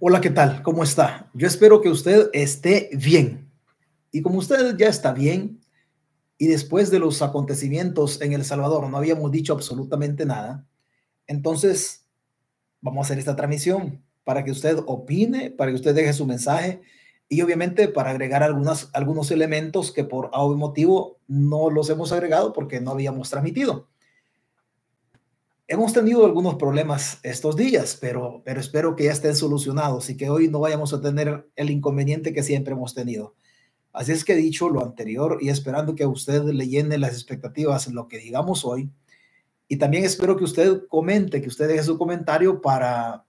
Hola, ¿qué tal? ¿Cómo está? Yo espero que usted esté bien. Y como usted ya está bien, y después de los acontecimientos en El Salvador no habíamos dicho absolutamente nada, entonces vamos a hacer esta transmisión para que usted opine, para que usted deje su mensaje y obviamente para agregar algunas, algunos elementos que por algún motivo no los hemos agregado porque no habíamos transmitido. Hemos tenido algunos problemas estos días, pero, pero espero que ya estén solucionados y que hoy no vayamos a tener el inconveniente que siempre hemos tenido. Así es que dicho lo anterior y esperando que usted le llene las expectativas en lo que digamos hoy, y también espero que usted comente, que usted deje su comentario para,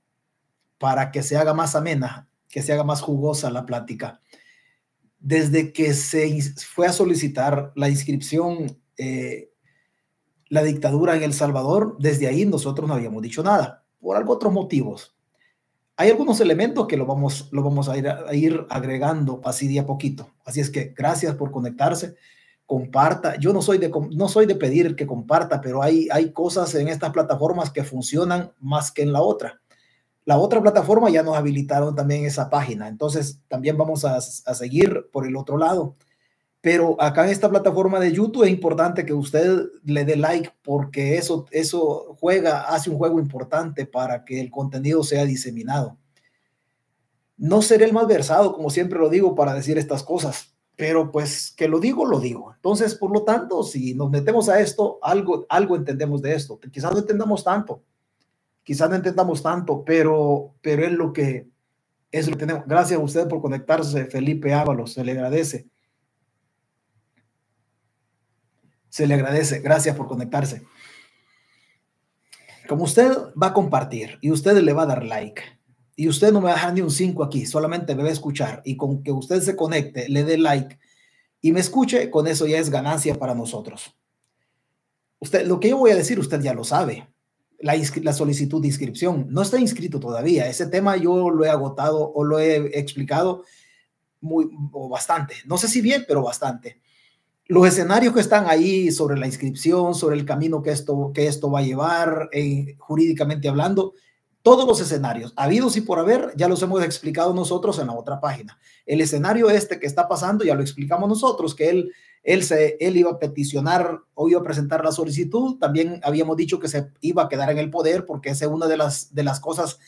para que se haga más amena, que se haga más jugosa la plática. Desde que se fue a solicitar la inscripción eh, la dictadura en El Salvador, desde ahí nosotros no habíamos dicho nada, por algo otros motivos. Hay algunos elementos que lo vamos, lo vamos a, ir, a ir agregando así día a poquito. Así es que gracias por conectarse, comparta. Yo no soy de, no soy de pedir que comparta, pero hay, hay cosas en estas plataformas que funcionan más que en la otra. La otra plataforma ya nos habilitaron también esa página, entonces también vamos a, a seguir por el otro lado pero acá en esta plataforma de YouTube es importante que usted le dé like porque eso, eso juega, hace un juego importante para que el contenido sea diseminado. No seré el más versado, como siempre lo digo, para decir estas cosas, pero pues que lo digo, lo digo. Entonces, por lo tanto, si nos metemos a esto, algo, algo entendemos de esto. Quizás no entendamos tanto, quizás no entendamos tanto, pero, pero es lo que es lo que tenemos. Gracias a usted por conectarse, Felipe Ábalos, se le agradece. Se le agradece. Gracias por conectarse. Como usted va a compartir y usted le va a dar like y usted no me va a dejar ni un 5 aquí, solamente me va a escuchar y con que usted se conecte, le dé like y me escuche, con eso ya es ganancia para nosotros. Usted, lo que yo voy a decir, usted ya lo sabe. La, la, solicitud de inscripción no está inscrito todavía. Ese tema yo lo he agotado o lo he explicado muy bastante. No sé si bien, pero bastante los escenarios que están ahí sobre la inscripción, sobre el camino que esto, que esto va a llevar, eh, jurídicamente hablando, todos los escenarios, habidos y por haber, ya los hemos explicado nosotros en la otra página. El escenario este que está pasando, ya lo explicamos nosotros, que él, él, se, él iba a peticionar o iba a presentar la solicitud, también habíamos dicho que se iba a quedar en el poder porque esa es una de las, de las cosas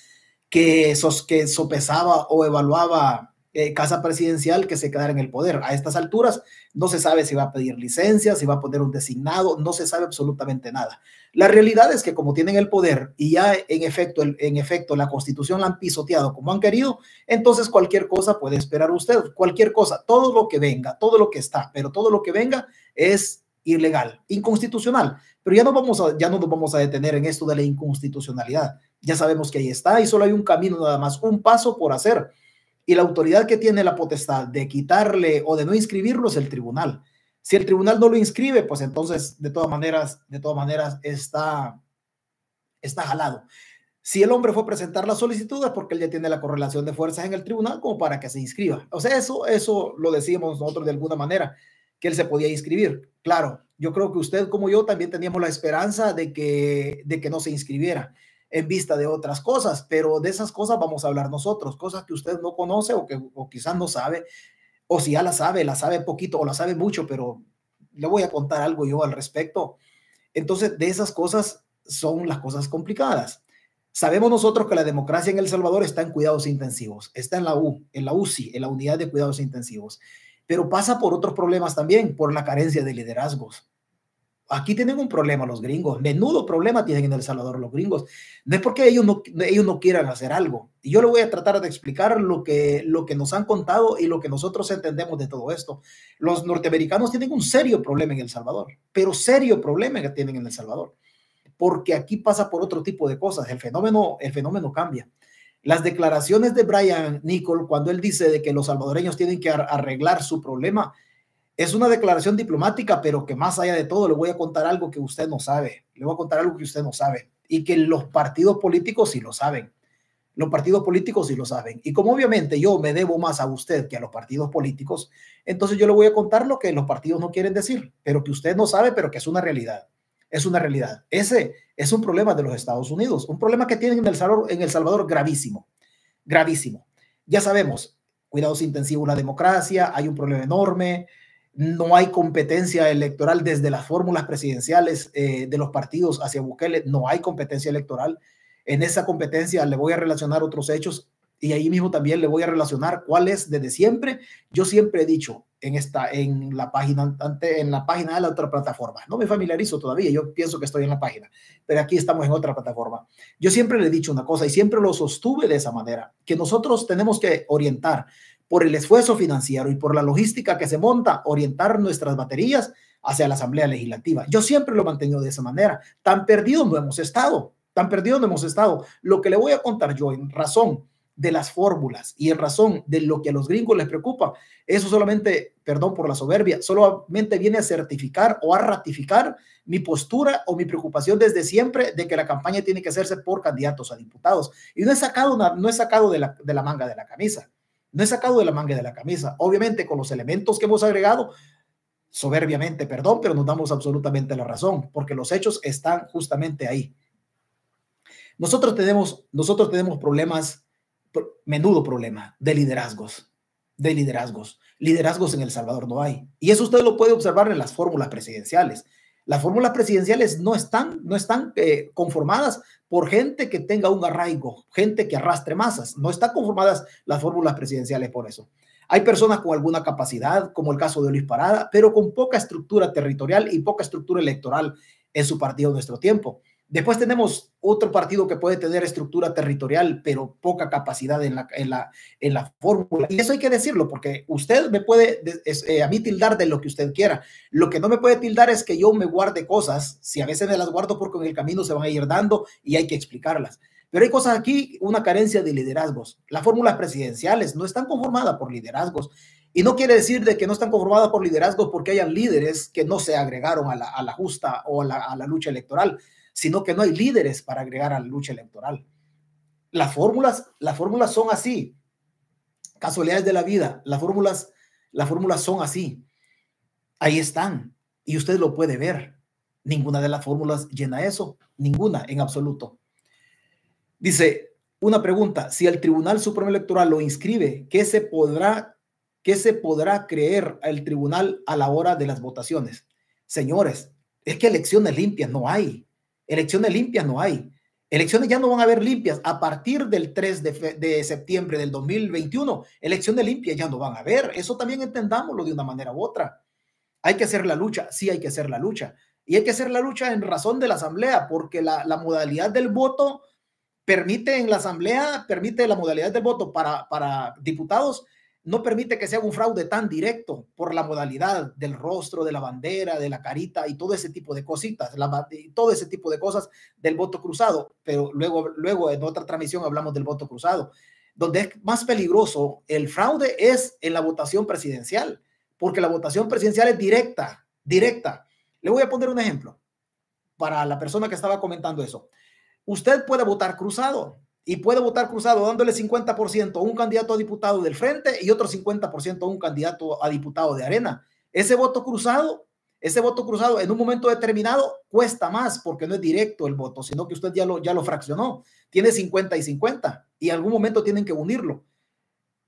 que, sos, que sopesaba o evaluaba eh, casa presidencial que se quedara en el poder. A estas alturas no se sabe si va a pedir licencia, si va a poner un designado, no se sabe absolutamente nada. La realidad es que como tienen el poder y ya en efecto, en efecto la constitución la han pisoteado como han querido, entonces cualquier cosa puede esperar usted, cualquier cosa, todo lo que venga, todo lo que está, pero todo lo que venga es ilegal, inconstitucional. Pero ya no vamos a, ya no nos vamos a detener en esto de la inconstitucionalidad. Ya sabemos que ahí está y solo hay un camino nada más, un paso por hacer y la autoridad que tiene la potestad de quitarle o de no inscribirlo es el tribunal. Si el tribunal no lo inscribe, pues entonces de todas maneras, de todas maneras está, está jalado. Si el hombre fue a presentar la solicitud es porque él ya tiene la correlación de fuerzas en el tribunal como para que se inscriba. O sea, eso, eso lo decíamos nosotros de alguna manera, que él se podía inscribir. Claro, yo creo que usted como yo también teníamos la esperanza de que, de que no se inscribiera en vista de otras cosas, pero de esas cosas vamos a hablar nosotros, cosas que usted no conoce o que o quizás no sabe, o si ya la sabe, la sabe poquito o la sabe mucho, pero le voy a contar algo yo al respecto. Entonces, de esas cosas son las cosas complicadas. Sabemos nosotros que la democracia en El Salvador está en cuidados intensivos, está en la U, en la UCI, en la unidad de cuidados intensivos, pero pasa por otros problemas también, por la carencia de liderazgos, Aquí tienen un problema los gringos, menudo problema tienen en El Salvador los gringos. No es porque ellos no, ellos no quieran hacer algo. Y yo le voy a tratar de explicar lo que, lo que nos han contado y lo que nosotros entendemos de todo esto. Los norteamericanos tienen un serio problema en El Salvador, pero serio problema que tienen en El Salvador, porque aquí pasa por otro tipo de cosas. El fenómeno, el fenómeno cambia. Las declaraciones de Brian Nicol cuando él dice de que los salvadoreños tienen que arreglar su problema, es una declaración diplomática, pero que más allá de todo le voy a contar algo que usted no sabe, le voy a contar algo que usted no sabe y que los partidos políticos sí lo saben. Los partidos políticos sí lo saben. Y como obviamente yo me debo más a usted que a los partidos políticos, entonces yo le voy a contar lo que los partidos no quieren decir, pero que usted no sabe, pero que es una realidad. Es una realidad. Ese es un problema de los Estados Unidos, un problema que tienen en El Salvador, en el Salvador gravísimo, gravísimo. Ya sabemos, cuidados intensivos, la democracia, hay un problema enorme, no hay competencia electoral desde las fórmulas presidenciales eh, de los partidos hacia Bukele, no hay competencia electoral. En esa competencia le voy a relacionar otros hechos y ahí mismo también le voy a relacionar cuál es desde siempre. Yo siempre he dicho en esta en la página en la página de la otra plataforma. No me familiarizo todavía, yo pienso que estoy en la página, pero aquí estamos en otra plataforma. Yo siempre le he dicho una cosa y siempre lo sostuve de esa manera, que nosotros tenemos que orientar por el esfuerzo financiero y por la logística que se monta, orientar nuestras baterías hacia la Asamblea Legislativa. Yo siempre lo he mantenido de esa manera. Tan perdido no hemos estado, tan perdido no hemos estado. Lo que le voy a contar yo en razón de las fórmulas y en razón de lo que a los gringos les preocupa, eso solamente, perdón por la soberbia, solamente viene a certificar o a ratificar mi postura o mi preocupación desde siempre de que la campaña tiene que hacerse por candidatos a diputados. Y no he sacado, una, no he sacado de la manga de la camisa. No he sacado de la manga de la camisa. Obviamente, con los elementos que hemos agregado, soberbiamente, perdón, pero nos damos absolutamente la razón, porque los hechos están justamente ahí. Nosotros tenemos, nosotros tenemos problemas, menudo problema, de liderazgos, de liderazgos. Liderazgos en El Salvador no hay. Y eso usted lo puede observar en las fórmulas presidenciales. Las fórmulas presidenciales no están, no están eh, conformadas por gente que tenga un arraigo, gente que arrastre masas. No están conformadas las fórmulas presidenciales por eso. Hay personas con alguna capacidad, como el caso de Luis Parada, pero con poca estructura territorial y poca estructura electoral en su partido en nuestro tiempo. Después tenemos otro partido que puede tener estructura territorial, pero poca capacidad en la, la, en la fórmula. Y eso hay que decirlo, porque usted me puede eh, a mí tildar de lo que usted quiera. Lo que no me puede tildar es que yo me guarde cosas, si a veces me las guardo porque en el camino se van a ir dando y hay que explicarlas. Pero hay cosas aquí, una carencia de liderazgos. Las fórmulas presidenciales no están conformadas por liderazgos. Y no quiere decir de que no están conformadas por liderazgos porque hayan líderes que no se agregaron a la, justa o a la, a la lucha electoral sino que no hay líderes para agregar a la lucha electoral. Las fórmulas, las fórmulas son así. Casualidades de la vida, las fórmulas, las fórmulas son así. Ahí están y usted lo puede ver. Ninguna de las fórmulas llena eso, ninguna en absoluto. Dice, una pregunta, si el Tribunal Supremo Electoral lo inscribe, ¿qué se podrá qué se podrá creer al tribunal a la hora de las votaciones? Señores, es que elecciones limpias no hay. Elecciones limpias no hay. Elecciones ya no van a haber limpias. A partir del 3 de, septiembre del 2021, elecciones limpias ya no van a haber. Eso también entendámoslo de una manera u otra. Hay que hacer la lucha, sí hay que hacer la lucha. Y hay que hacer la lucha en razón de la asamblea, porque la, la modalidad del voto permite en la asamblea, permite la modalidad del voto para, para diputados no permite que sea un fraude tan directo por la modalidad del rostro, de la bandera, de la carita y todo ese tipo de cositas, todo ese tipo de cosas del voto cruzado. Pero luego, luego en otra transmisión hablamos del voto cruzado. Donde es más peligroso el fraude es en la votación presidencial, porque la votación presidencial es directa, directa. Le voy a poner un ejemplo para la persona que estaba comentando eso. Usted puede votar cruzado, y puede votar cruzado dándole 50% a un candidato a diputado del frente y otro 50% a un candidato a diputado de arena. Ese voto cruzado, ese voto cruzado en un momento determinado cuesta más porque no es directo el voto, sino que usted ya lo, ya lo fraccionó. Tiene 50 y 50 y en algún momento tienen que unirlo.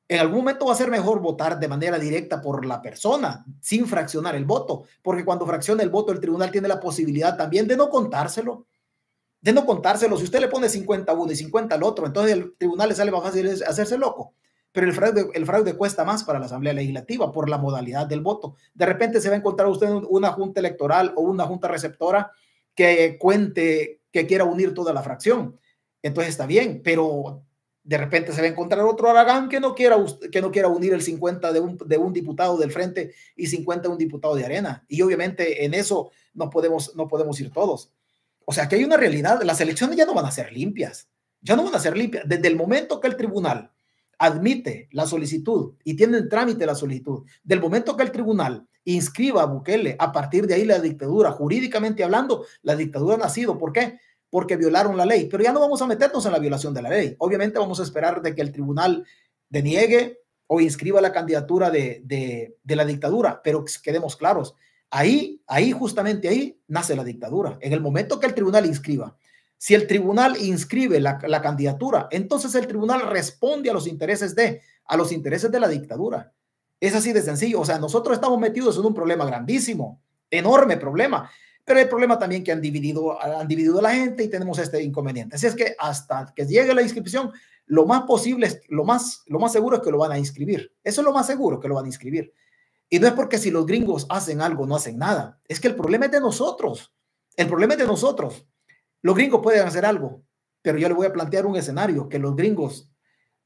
En algún momento va a ser mejor votar de manera directa por la persona, sin fraccionar el voto, porque cuando fracciona el voto, el tribunal tiene la posibilidad también de no contárselo de no contárselo. Si usted le pone 50 a uno y 50 al otro, entonces el tribunal le sale más fácil hacerse loco. Pero el fraude, el fraude cuesta más para la Asamblea Legislativa por la modalidad del voto. De repente se va a encontrar usted una junta electoral o una junta receptora que cuente que quiera unir toda la fracción. Entonces está bien, pero de repente se va a encontrar otro Aragán que no quiera, que no quiera unir el 50 de un, diputado del frente y 50 de un diputado de arena. Y obviamente en eso no podemos, no podemos ir todos. O sea, que hay una realidad, las elecciones ya no van a ser limpias, ya no van a ser limpias. Desde el momento que el tribunal admite la solicitud y tiene en trámite la solicitud, del momento que el tribunal inscriba a Bukele, a partir de ahí la dictadura, jurídicamente hablando, la dictadura ha nacido. ¿Por qué? Porque violaron la ley. Pero ya no vamos a meternos en la violación de la ley. Obviamente vamos a esperar de que el tribunal deniegue o inscriba la candidatura de, de la dictadura, pero quedemos claros, Ahí, ahí, justamente ahí nace la dictadura. En el momento que el tribunal inscriba, si el tribunal inscribe la, candidatura, entonces el tribunal responde a los intereses de, a los intereses de la dictadura. Es así de sencillo. O sea, nosotros estamos metidos en un problema grandísimo, enorme problema. Pero el problema también que han dividido, han dividido a la gente y tenemos este inconveniente. Así es que hasta que llegue la inscripción, lo más posible, lo más, lo más seguro es que lo van a inscribir. Eso es lo más seguro que lo van a inscribir. Y no es porque si los gringos hacen algo, no hacen nada. Es que el problema es de nosotros. El problema es de nosotros. Los gringos pueden hacer algo, pero yo le voy a plantear un escenario que los gringos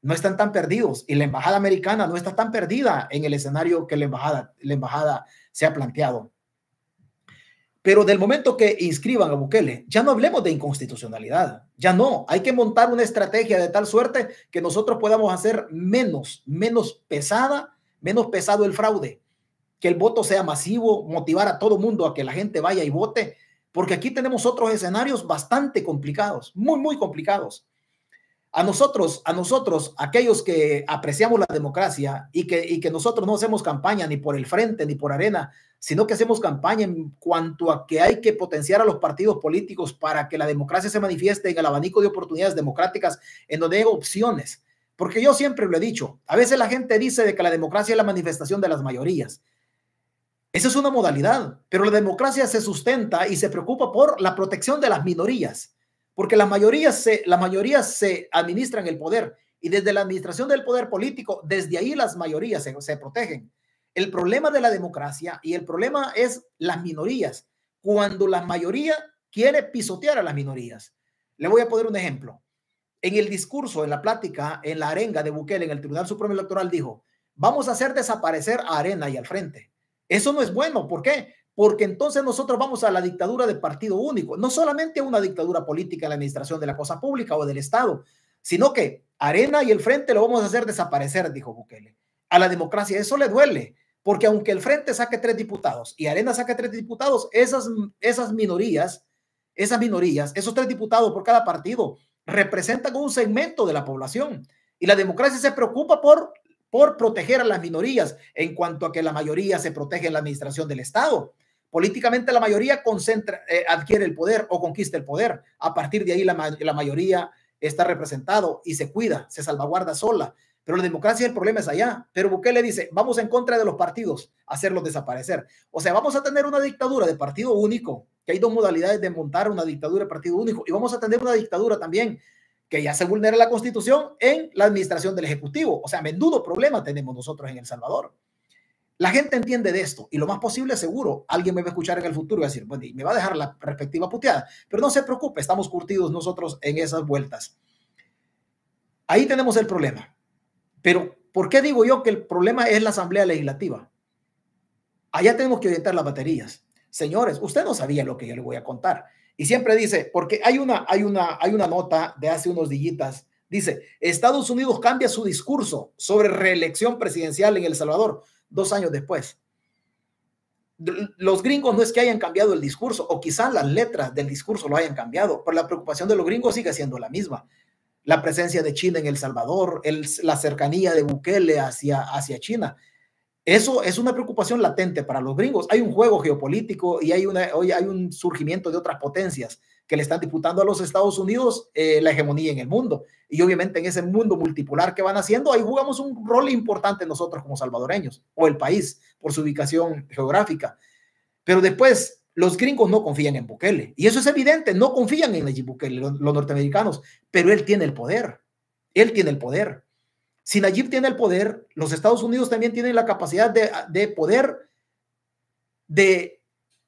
no están tan perdidos y la embajada americana no está tan perdida en el escenario que la embajada, la embajada se ha planteado. Pero del momento que inscriban a Bukele, ya no hablemos de inconstitucionalidad, ya no, hay que montar una estrategia de tal suerte que nosotros podamos hacer menos, menos pesada, menos pesado el fraude, que el voto sea masivo, motivar a todo mundo a que la gente vaya y vote, porque aquí tenemos otros escenarios bastante complicados, muy, muy complicados. A nosotros, a nosotros, aquellos que apreciamos la democracia y que, que nosotros no hacemos campaña ni por el frente ni por arena, sino que hacemos campaña en cuanto a que hay que potenciar a los partidos políticos para que la democracia se manifieste en el abanico de oportunidades democráticas en donde hay opciones. Porque yo siempre lo he dicho, a veces la gente dice de que la democracia es la manifestación de las mayorías. Esa es una modalidad, pero la democracia se sustenta y se preocupa por la protección de las minorías, porque las mayorías se, las mayorías se administran el poder y desde la administración del poder político, desde ahí las mayorías se, se protegen. El problema de la democracia y el problema es las minorías, cuando la mayoría quiere pisotear a las minorías. Le voy a poner un ejemplo. En el discurso, en la plática, en la arenga de Bukele en el Tribunal Supremo Electoral dijo, vamos a hacer desaparecer a Arena y al frente. Eso no es bueno. ¿Por qué? Porque entonces nosotros vamos a la dictadura de partido único, no solamente a una dictadura política en la administración de la cosa pública o del Estado, sino que Arena y el Frente lo vamos a hacer desaparecer, dijo Bukele. A la democracia eso le duele, porque aunque el Frente saque tres diputados y Arena saque tres diputados, esas, esas minorías, esas minorías, esos tres diputados por cada partido, representan un segmento de la población. Y la democracia se preocupa por por proteger a las minorías en cuanto a que la mayoría se protege en la administración del Estado. Políticamente la mayoría concentra, eh, adquiere el poder o conquista el poder. A partir de ahí la, la mayoría está representado y se cuida, se salvaguarda sola. Pero la democracia el problema es allá. Pero Bukele dice, vamos en contra de los partidos, hacerlos desaparecer. O sea, vamos a tener una dictadura de partido único, que hay dos modalidades de montar una dictadura de partido único. Y vamos a tener una dictadura también que ya se vulnera la constitución en la administración del Ejecutivo. O sea, menudo problema tenemos nosotros en El Salvador. La gente entiende de esto y lo más posible seguro alguien me va a escuchar en el futuro y va a decir, bueno, y me va a dejar la perspectiva puteada, pero no se preocupe, estamos curtidos nosotros en esas vueltas. Ahí tenemos el problema. Pero, ¿por qué digo yo que el problema es la Asamblea Legislativa? Allá tenemos que orientar las baterías. Señores, usted no sabía lo que yo le voy a contar. Y siempre dice, porque hay una, hay una, hay una nota de hace unos días, dice, Estados Unidos cambia su discurso sobre reelección presidencial en El Salvador dos años después. Los gringos no es que hayan cambiado el discurso, o quizás las letras del discurso lo hayan cambiado, pero la preocupación de los gringos sigue siendo la misma. La presencia de China en El Salvador, la cercanía de Bukele hacia, hacia China, eso es una preocupación latente para los gringos. Hay un juego geopolítico y hay, una, hoy hay un surgimiento de otras potencias que le están disputando a los Estados Unidos eh, la hegemonía en el mundo. Y obviamente en ese mundo multipolar que van haciendo, ahí jugamos un rol importante nosotros como salvadoreños o el país por su ubicación geográfica. Pero después, los gringos no confían en Bukele. Y eso es evidente, no confían en el Bukele, los norteamericanos, pero él tiene el poder. Él tiene el poder. Si Nayib tiene el poder, los Estados Unidos también tienen la capacidad de, poder de,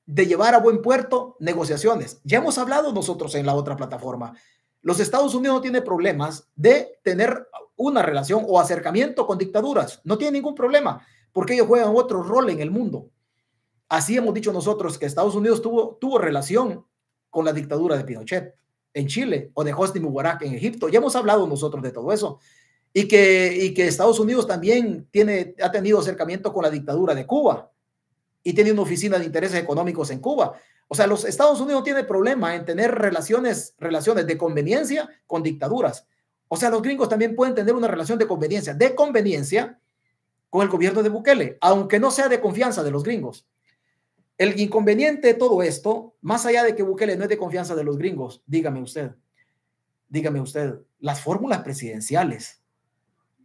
llevar a buen puerto negociaciones. Ya hemos hablado nosotros en la otra plataforma. Los Estados Unidos no tiene problemas de tener una relación o acercamiento con dictaduras. No tiene ningún problema porque ellos juegan otro rol en el mundo. Así hemos dicho nosotros que Estados Unidos tuvo, tuvo relación con la dictadura de Pinochet en Chile o de Hosni Mubarak en Egipto. Ya hemos hablado nosotros de todo eso y que, Estados Unidos también tiene, ha tenido acercamiento con la dictadura de Cuba y tiene una oficina de intereses económicos en Cuba. O sea, los Estados Unidos tiene problema en tener relaciones, relaciones de conveniencia con dictaduras. O sea, los gringos también pueden tener una relación de conveniencia, de conveniencia con el gobierno de Bukele, aunque no sea de confianza de los gringos. El inconveniente de todo esto, más allá de que Bukele no es de confianza de los gringos, dígame usted, dígame usted, las fórmulas presidenciales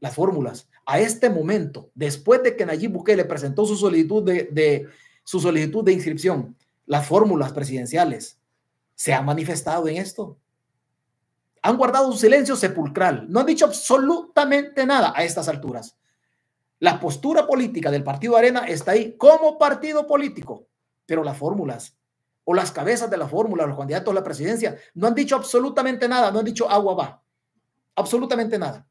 las fórmulas. A este momento, después de que Nayib Bukele presentó su solicitud de, su solicitud de inscripción, las fórmulas presidenciales, ¿se han manifestado en esto? Han guardado un silencio sepulcral. No han dicho absolutamente nada a estas alturas. La postura política del Partido Arena está ahí como partido político, pero las fórmulas o las cabezas de la fórmula, los candidatos a la presidencia, no han dicho absolutamente nada, no han dicho agua va, absolutamente nada.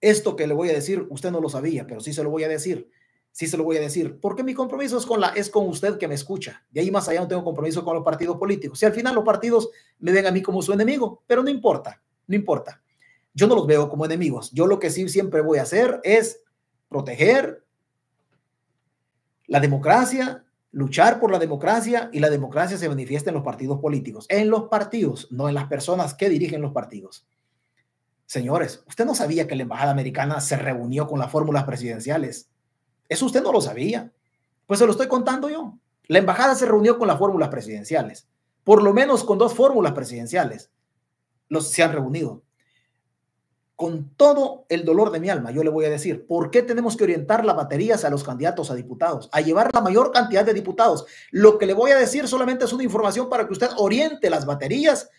Esto que le voy a decir, usted no lo sabía, pero sí se lo voy a decir. Sí se lo voy a decir, porque mi compromiso es con la es con usted que me escucha. y ahí más allá no tengo compromiso con los partidos políticos. Si al final los partidos me ven a mí como su enemigo, pero no importa, no importa. Yo no los veo como enemigos. Yo lo que sí siempre voy a hacer es proteger la democracia, luchar por la democracia y la democracia se manifiesta en los partidos políticos, en los partidos, no en las personas que dirigen los partidos. Señores, usted no sabía que la embajada americana se reunió con las fórmulas presidenciales. Eso usted no lo sabía. Pues se lo estoy contando yo. La embajada se reunió con las fórmulas presidenciales. Por lo menos con dos fórmulas presidenciales. Los se han reunido. Con todo el dolor de mi alma, yo le voy a decir, ¿por qué tenemos que orientar las baterías a los candidatos a diputados? A llevar la mayor cantidad de diputados. Lo que le voy a decir solamente es una información para que usted oriente las baterías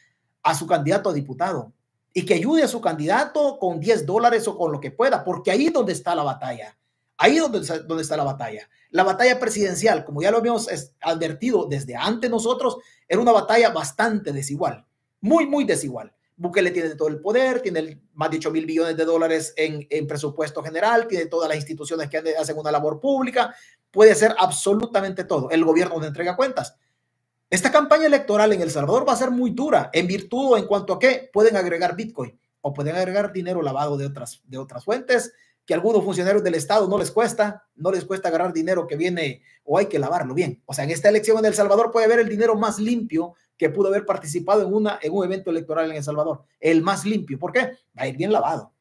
a su candidato a diputado y que ayude a su candidato con 10 dólares o con lo que pueda, porque ahí donde está la batalla. Ahí donde, donde está la batalla. La batalla presidencial, como ya lo habíamos advertido desde antes nosotros, era una batalla bastante desigual, muy, muy desigual. Bukele tiene todo el poder, tiene más de 8 mil millones de dólares en, presupuesto general, tiene todas las instituciones que hacen una labor pública, puede hacer absolutamente todo. El gobierno no entrega cuentas. Esta campaña electoral en El Salvador va a ser muy dura en virtud o en cuanto a que pueden agregar Bitcoin o pueden agregar dinero lavado de otras, de otras fuentes que a algunos funcionarios del Estado no les cuesta, no les cuesta agarrar dinero que viene o hay que lavarlo bien. O sea, en esta elección en El Salvador puede haber el dinero más limpio que pudo haber participado en, una, en un evento electoral en El Salvador. El más limpio. ¿Por qué? Va a ir bien lavado.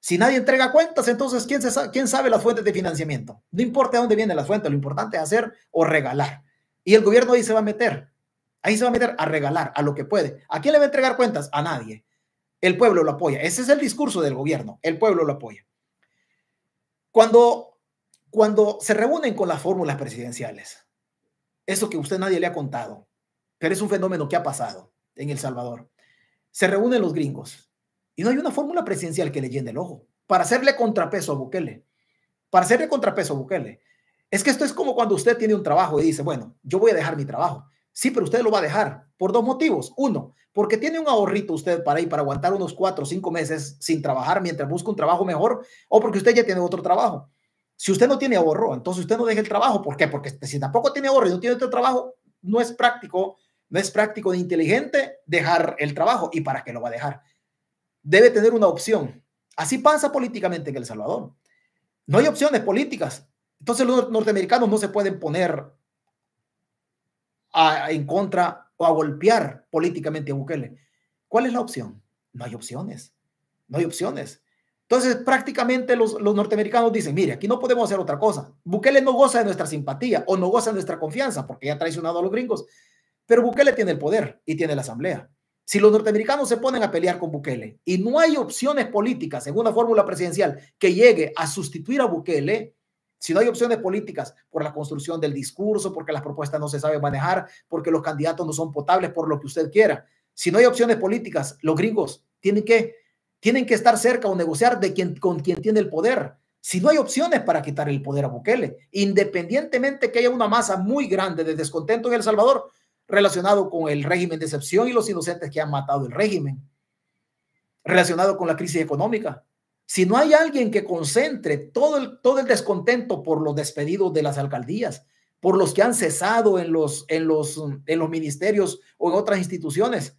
Si nadie entrega cuentas, entonces ¿quién, se sabe, ¿quién sabe las fuentes de financiamiento? No importa dónde viene la fuente, lo importante es hacer o regalar. Y el gobierno ahí se va a meter. Ahí se va a meter a regalar a lo que puede. ¿A quién le va a entregar cuentas? A nadie. El pueblo lo apoya. Ese es el discurso del gobierno. El pueblo lo apoya. Cuando, cuando se reúnen con las fórmulas presidenciales, eso que usted nadie le ha contado, pero es un fenómeno que ha pasado en El Salvador. Se reúnen los gringos y no hay una fórmula presidencial que le llene el ojo para hacerle contrapeso a Bukele. Para hacerle contrapeso a Bukele. Es que esto es como cuando usted tiene un trabajo y dice, bueno, yo voy a dejar mi trabajo. Sí, pero usted lo va a dejar por dos motivos. Uno, porque tiene un ahorrito usted para ir para aguantar unos cuatro o cinco meses sin trabajar mientras busca un trabajo mejor o porque usted ya tiene otro trabajo. Si usted no tiene ahorro, entonces usted no deja el trabajo. ¿Por qué? Porque si tampoco tiene ahorro y no tiene otro trabajo, no es práctico, no es práctico ni inteligente dejar el trabajo. ¿Y para qué lo va a dejar? Debe tener una opción. Así pasa políticamente en El Salvador. No hay opciones políticas. Entonces los norteamericanos no se pueden poner en contra o a golpear políticamente a Bukele. ¿Cuál es la opción? No hay opciones. No hay opciones. Entonces prácticamente los, los norteamericanos dicen, mire, aquí no podemos hacer otra cosa. Bukele no goza de nuestra simpatía o no goza de nuestra confianza porque ya ha traicionado a los gringos. Pero Bukele tiene el poder y tiene la asamblea. Si los norteamericanos se ponen a pelear con Bukele y no hay opciones políticas, en una fórmula presidencial, que llegue a sustituir a Bukele, si no hay opciones políticas por la construcción del discurso, porque las propuestas no se saben manejar, porque los candidatos no son potables, por lo que usted quiera. Si no hay opciones políticas, los gringos tienen que, tienen que estar cerca o negociar de con quien tiene el poder. Si no hay opciones para quitar el poder a Bukele, independientemente que haya una masa muy grande de descontento en El Salvador relacionado con el régimen de excepción y los inocentes que han matado el régimen, relacionado con la crisis económica, si no hay alguien que concentre todo el, todo el descontento por los despedidos de las alcaldías, por los que han cesado en los, en los, en los ministerios o en otras instituciones,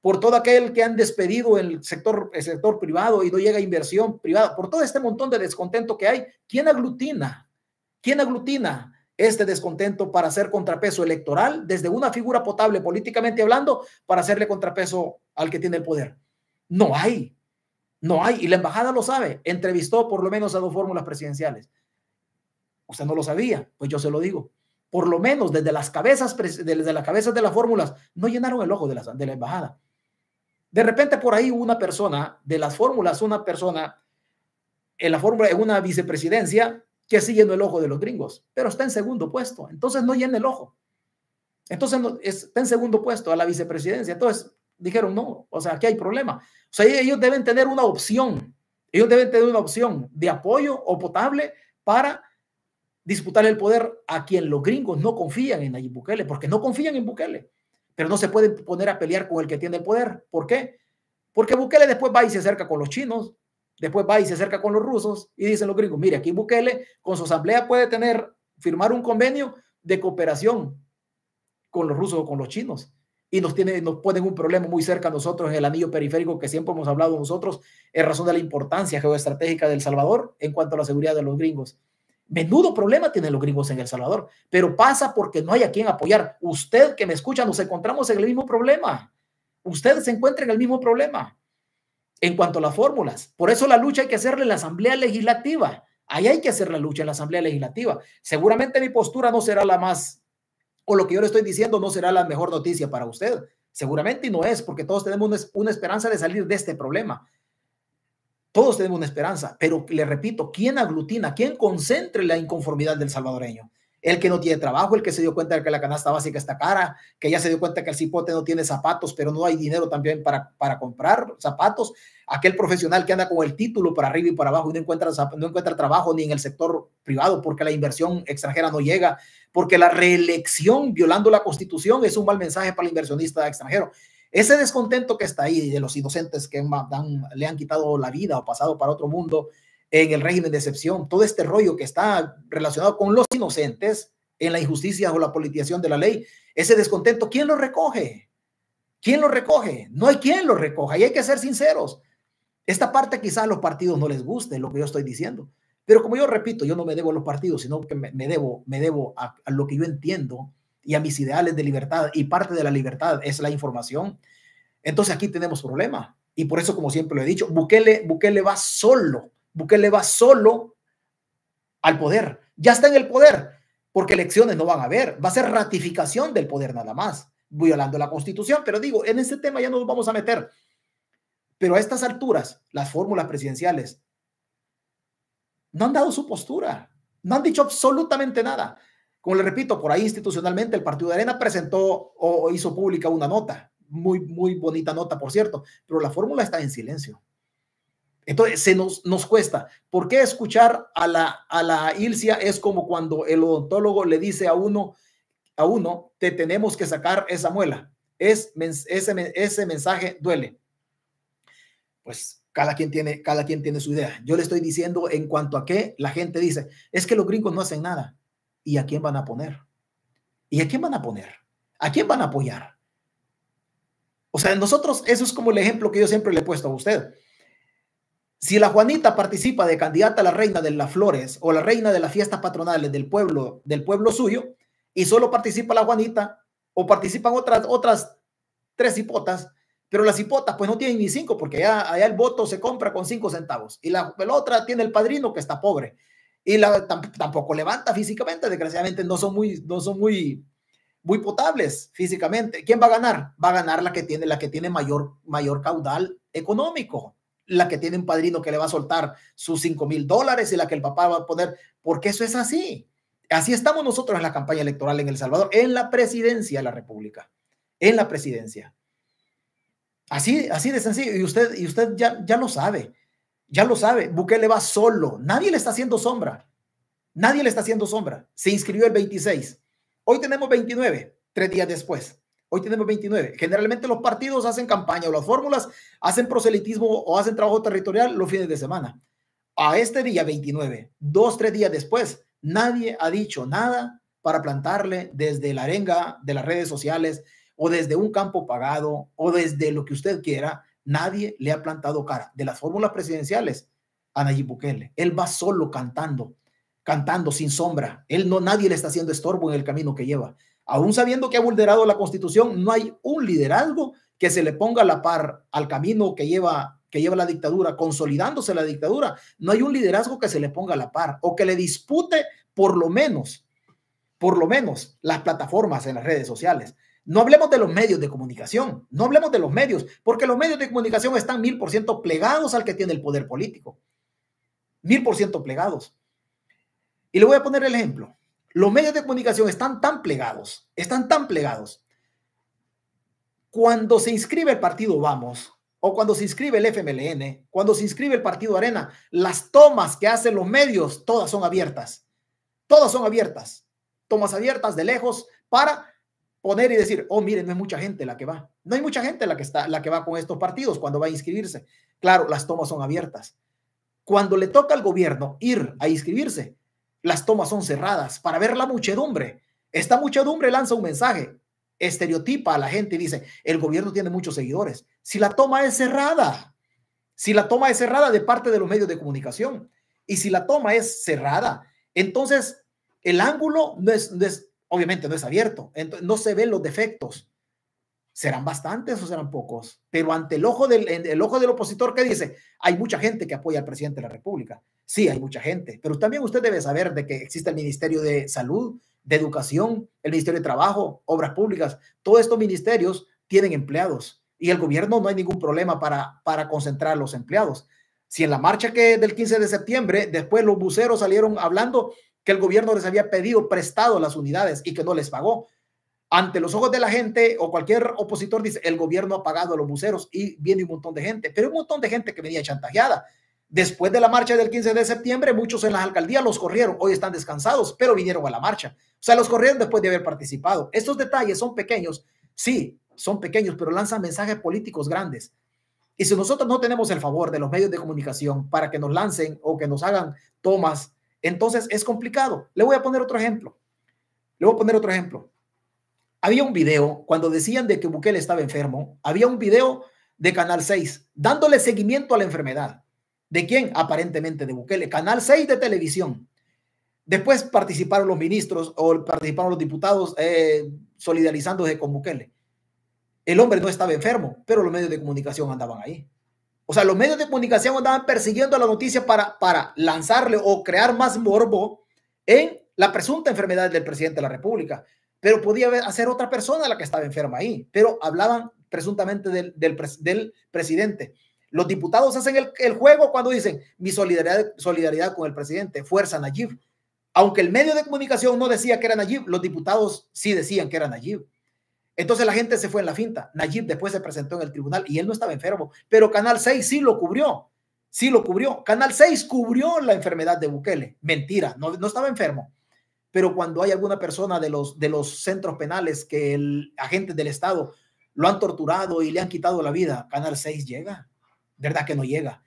por todo aquel que han despedido en el sector, el sector privado y no llega inversión privada, por todo este montón de descontento que hay, ¿quién aglutina? ¿Quién aglutina este descontento para hacer contrapeso electoral desde una figura potable políticamente hablando para hacerle contrapeso al que tiene el poder? No hay. No hay, y la embajada lo sabe, entrevistó por lo menos a dos fórmulas presidenciales. Usted no lo sabía, pues yo se lo digo. Por lo menos desde las cabezas, desde las cabezas de las fórmulas, no llenaron el ojo de la, de la embajada. De repente por ahí una persona de las fórmulas, una persona en la fórmula, de una vicepresidencia, que sigue en el ojo de los gringos, pero está en segundo puesto, entonces no llena el ojo. Entonces está en segundo puesto a la vicepresidencia. Entonces dijeron, no, o sea, aquí hay problema. O sea, ellos deben tener una opción, ellos deben tener una opción de apoyo o potable para disputar el poder a quien los gringos no confían en Nayib Bukele, porque no confían en Bukele, pero no se pueden poner a pelear con el que tiene el poder. ¿Por qué? Porque Bukele después va y se acerca con los chinos, después va y se acerca con los rusos y dicen los gringos, mire, aquí Bukele con su asamblea puede tener, firmar un convenio de cooperación con los rusos o con los chinos y nos, tiene, nos ponen un problema muy cerca a nosotros en el anillo periférico que siempre hemos hablado nosotros en razón de la importancia geoestratégica del Salvador en cuanto a la seguridad de los gringos. Menudo problema tienen los gringos en El Salvador, pero pasa porque no hay a quien apoyar. Usted que me escucha, nos encontramos en el mismo problema. Usted se encuentra en el mismo problema en cuanto a las fórmulas. Por eso la lucha hay que hacerle en la Asamblea Legislativa. Ahí hay que hacer la lucha en la Asamblea Legislativa. Seguramente mi postura no será la más o lo que yo le estoy diciendo no será la mejor noticia para usted. Seguramente no es, porque todos tenemos una, esperanza de salir de este problema. Todos tenemos una esperanza, pero le repito, ¿quién aglutina, quién concentre la inconformidad del salvadoreño? el que no tiene trabajo, el que se dio cuenta de que la canasta básica está cara, que ya se dio cuenta que el cipote no tiene zapatos, pero no hay dinero también para, para comprar zapatos, aquel profesional que anda con el título para arriba y para abajo y no encuentra, no encuentra trabajo ni en el sector privado porque la inversión extranjera no llega, porque la reelección violando la constitución es un mal mensaje para el inversionista extranjero. Ese descontento que está ahí de los inocentes que dan, le han quitado la vida o pasado para otro mundo, en el régimen de excepción, todo este rollo que está relacionado con los inocentes en la injusticia o la politización de la ley, ese descontento, ¿quién lo recoge? ¿Quién lo recoge? No hay quien lo recoja y hay que ser sinceros. Esta parte quizás a los partidos no les guste lo que yo estoy diciendo, pero como yo repito, yo no me debo a los partidos, sino que me, debo, me debo a, lo que yo entiendo y a mis ideales de libertad y parte de la libertad es la información. Entonces aquí tenemos problema, y por eso, como siempre lo he dicho, Bukele, Bukele va solo le va solo al poder. Ya está en el poder, porque elecciones no van a haber. Va a ser ratificación del poder nada más, violando la constitución. Pero digo, en ese tema ya nos vamos a meter. Pero a estas alturas, las fórmulas presidenciales no han dado su postura, no han dicho absolutamente nada. Como le repito, por ahí institucionalmente el Partido de Arena presentó o hizo pública una nota, muy, muy bonita nota, por cierto, pero la fórmula está en silencio. Entonces, se nos, nos cuesta. ¿Por qué escuchar a la, a la Ilcia es como cuando el odontólogo le dice a uno, a uno, te tenemos que sacar esa muela? Es, ese, mensaje duele. Pues cada quien, tiene, cada quien tiene su idea. Yo le estoy diciendo en cuanto a qué la gente dice, es que los gringos no hacen nada. ¿Y a quién van a poner? ¿Y a quién van a poner? ¿A quién van a apoyar? O sea, nosotros, eso es como el ejemplo que yo siempre le he puesto a usted. Si la Juanita participa de candidata a la reina de las flores o la reina de las fiestas patronales del pueblo, del pueblo suyo, y solo participa la Juanita o participan otras, otras tres hipotas, pero las hipotas pues no tienen ni cinco porque allá, el voto se compra con cinco centavos y la, la otra tiene el padrino que está pobre y la, tampoco levanta físicamente, desgraciadamente no son muy, no son muy, muy potables físicamente. ¿Quién va a ganar? Va a ganar la que tiene, la que tiene mayor, mayor caudal económico la que tiene un padrino que le va a soltar sus 5 mil dólares y la que el papá va a poner, porque eso es así. Así estamos nosotros en la campaña electoral en El Salvador, en la presidencia de la República, en la presidencia. Así, así de sencillo. Y usted, y usted ya, ya lo sabe, ya lo sabe. Bukele va solo, nadie le está haciendo sombra, nadie le está haciendo sombra. Se inscribió el 26, hoy tenemos 29, tres días después. Hoy tenemos 29. Generalmente los partidos hacen campaña o las fórmulas hacen proselitismo o hacen trabajo territorial los fines de semana. A este día 29, dos, tres días después, nadie ha dicho nada para plantarle desde la arenga de las redes sociales o desde un campo pagado o desde lo que usted quiera. Nadie le ha plantado cara. De las fórmulas presidenciales, a Nayib Bukele. Él va solo cantando, cantando sin sombra. Él no, nadie le está haciendo estorbo en el camino que lleva. Aún sabiendo que ha vulnerado la constitución, no hay un liderazgo que se le ponga a la par al camino que lleva que lleva la dictadura, consolidándose la dictadura. No hay un liderazgo que se le ponga a la par o que le dispute por lo menos, por lo menos las plataformas en las redes sociales. No hablemos de los medios de comunicación, no hablemos de los medios, porque los medios de comunicación están mil por ciento plegados al que tiene el poder político. Mil por ciento plegados. Y le voy a poner el ejemplo. Los medios de comunicación están tan plegados, están tan plegados. Cuando se inscribe el partido Vamos, o cuando se inscribe el FMLN, cuando se inscribe el partido Arena, las tomas que hacen los medios, todas son abiertas. Todas son abiertas. Tomas abiertas de lejos para poner y decir, oh, miren, no es mucha gente la que va. No hay mucha gente la que, está, la que va con estos partidos cuando va a inscribirse. Claro, las tomas son abiertas. Cuando le toca al gobierno ir a inscribirse, las tomas son cerradas para ver la muchedumbre. Esta muchedumbre lanza un mensaje, estereotipa a la gente y dice, el gobierno tiene muchos seguidores. Si la toma es cerrada, si la toma es cerrada de parte de los medios de comunicación y si la toma es cerrada, entonces el ángulo no es, obviamente no es abierto, entonces no se ven los defectos serán bastantes o serán pocos, pero ante el ojo del, ojo del opositor que dice, hay mucha gente que apoya al presidente de la República. Sí, hay mucha gente, pero también usted debe saber de que existe el Ministerio de Salud, de Educación, el Ministerio de Trabajo, Obras Públicas. Todos estos ministerios tienen empleados y el gobierno no hay ningún problema para, para concentrar los empleados. Si en la marcha que del 15 de septiembre, después los buceros salieron hablando que el gobierno les había pedido prestado las unidades y que no les pagó, ante los ojos de la gente o cualquier opositor dice, el gobierno ha pagado a los buceros y viene un montón de gente, pero un montón de gente que venía chantajeada. Después de la marcha del 15 de septiembre, muchos en las alcaldías los corrieron, hoy están descansados, pero vinieron a la marcha. O sea, los corrieron después de haber participado. Estos detalles son pequeños, sí, son pequeños, pero lanzan mensajes políticos grandes. Y si nosotros no tenemos el favor de los medios de comunicación para que nos lancen o que nos hagan tomas, entonces es complicado. Le voy a poner otro ejemplo. Le voy a poner otro ejemplo había un video, cuando decían de que Bukele estaba enfermo, había un video de Canal 6 dándole seguimiento a la enfermedad. ¿De quién? Aparentemente de Bukele. Canal 6 de televisión. Después participaron los ministros o participaron los diputados eh, solidarizándose con Bukele. El hombre no estaba enfermo, pero los medios de comunicación andaban ahí. O sea, los medios de comunicación andaban persiguiendo la noticia para, para lanzarle o crear más morbo en la presunta enfermedad del presidente de la República pero podía hacer otra persona la que estaba enferma ahí, pero hablaban presuntamente del, presidente. Los diputados hacen el, juego cuando dicen mi solidaridad, con el presidente, fuerza Nayib. Aunque el medio de comunicación no decía que era Nayib, los diputados sí decían que era Nayib. Entonces la gente se fue en la finta. Nayib después se presentó en el tribunal y él no estaba enfermo, pero Canal 6 sí lo cubrió. Sí lo cubrió. Canal 6 cubrió la enfermedad de Bukele. Mentira, no estaba enfermo pero cuando hay alguna persona de los, de los centros penales que el agente del Estado lo han torturado y le han quitado la vida, Canal 6 llega. ¿Verdad que no llega?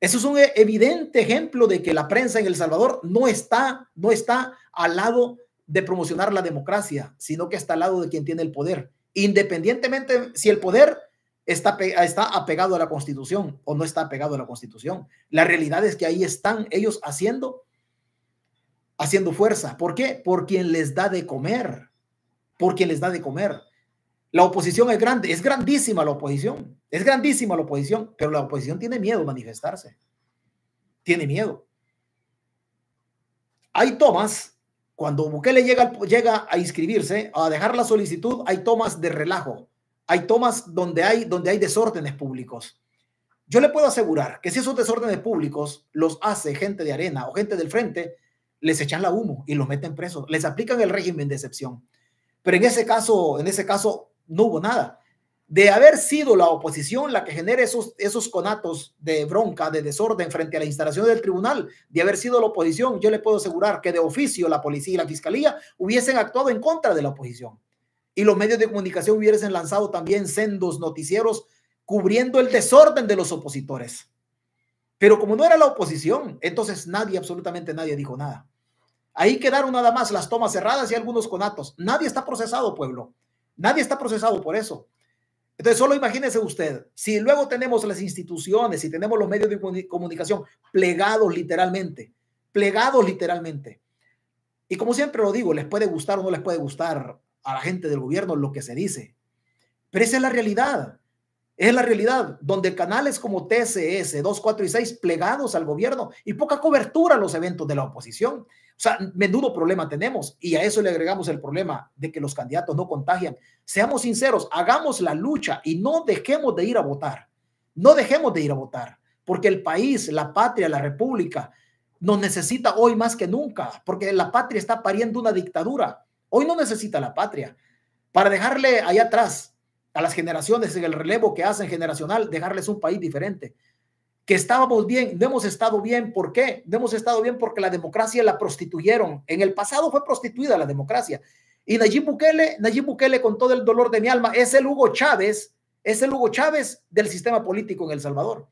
Eso es un evidente ejemplo de que la prensa en El Salvador no está, no está al lado de promocionar la democracia, sino que está al lado de quien tiene el poder. Independientemente si el poder está, está apegado a la constitución o no está apegado a la constitución. La realidad es que ahí están ellos haciendo haciendo fuerza. ¿Por qué? Por quien les da de comer. Por quien les da de comer. La oposición es grande, es grandísima la oposición, es grandísima la oposición, pero la oposición tiene miedo a manifestarse. Tiene miedo. Hay tomas, cuando Bukele llega, llega a inscribirse, a dejar la solicitud, hay tomas de relajo, hay tomas donde hay, donde hay desórdenes públicos. Yo le puedo asegurar que si esos desórdenes públicos los hace gente de arena o gente del frente, les echan la humo y los meten presos, les aplican el régimen de excepción. Pero en ese caso, en ese caso no hubo nada. De haber sido la oposición la que genere esos, esos conatos de bronca, de desorden frente a la instalación del tribunal, de haber sido la oposición, yo le puedo asegurar que de oficio la policía y la fiscalía hubiesen actuado en contra de la oposición. Y los medios de comunicación hubiesen lanzado también sendos noticieros cubriendo el desorden de los opositores. Pero como no era la oposición, entonces nadie, absolutamente nadie dijo nada. Ahí quedaron nada más las tomas cerradas y algunos conatos. Nadie está procesado, pueblo. Nadie está procesado por eso. Entonces, solo imagínese usted, si luego tenemos las instituciones, y tenemos los medios de comunicación plegados literalmente, plegados literalmente. Y como siempre lo digo, les puede gustar o no les puede gustar a la gente del gobierno lo que se dice. Pero esa es la realidad. Es la realidad, donde canales como TCS, 2, 4 y 6 plegados al gobierno y poca cobertura a los eventos de la oposición. O sea, menudo problema tenemos y a eso le agregamos el problema de que los candidatos no contagian. Seamos sinceros, hagamos la lucha y no dejemos de ir a votar. No dejemos de ir a votar, porque el país, la patria, la república nos necesita hoy más que nunca, porque la patria está pariendo una dictadura. Hoy no necesita la patria. Para dejarle allá atrás a las generaciones en el relevo que hacen generacional, dejarles un país diferente que estábamos bien, no hemos estado bien. ¿Por qué? No hemos estado bien porque la democracia la prostituyeron. En el pasado fue prostituida la democracia. Y Nayib Bukele, Nayib Bukele con todo el dolor de mi alma, es el Hugo Chávez, es el Hugo Chávez del sistema político en El Salvador.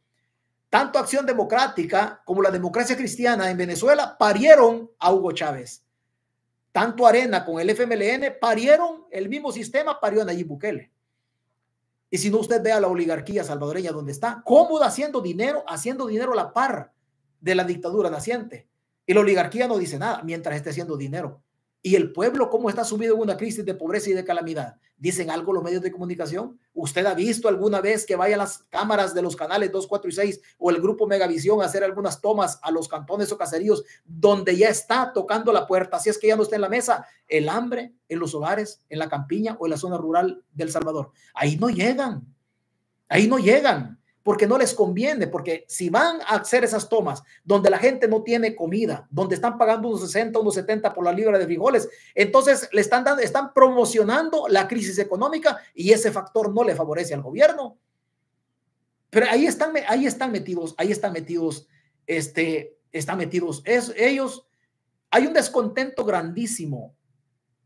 Tanto Acción Democrática como la democracia cristiana en Venezuela parieron a Hugo Chávez. Tanto Arena con el FMLN parieron, el mismo sistema parió a Nayib Bukele. Y si no, usted ve a la oligarquía salvadoreña donde está, cómoda haciendo dinero, haciendo dinero a la par de la dictadura naciente. Y la oligarquía no dice nada mientras esté haciendo dinero y el pueblo cómo está subido en una crisis de pobreza y de calamidad. ¿Dicen algo los medios de comunicación? ¿Usted ha visto alguna vez que a las cámaras de los canales 2, 4 y 6 o el grupo Megavisión a hacer algunas tomas a los cantones o caseríos donde ya está tocando la puerta? Si es que ya no está en la mesa, el hambre en los hogares, en la campiña o en la zona rural del Salvador. Ahí no llegan. Ahí no llegan porque no les conviene, porque si van a hacer esas tomas donde la gente no tiene comida, donde están pagando unos 60, unos 70 por la libra de frijoles, entonces le están dando, están promocionando la crisis económica y ese factor no le favorece al gobierno. Pero ahí están, ahí están metidos, ahí están metidos, este, están metidos es, ellos. Hay un descontento grandísimo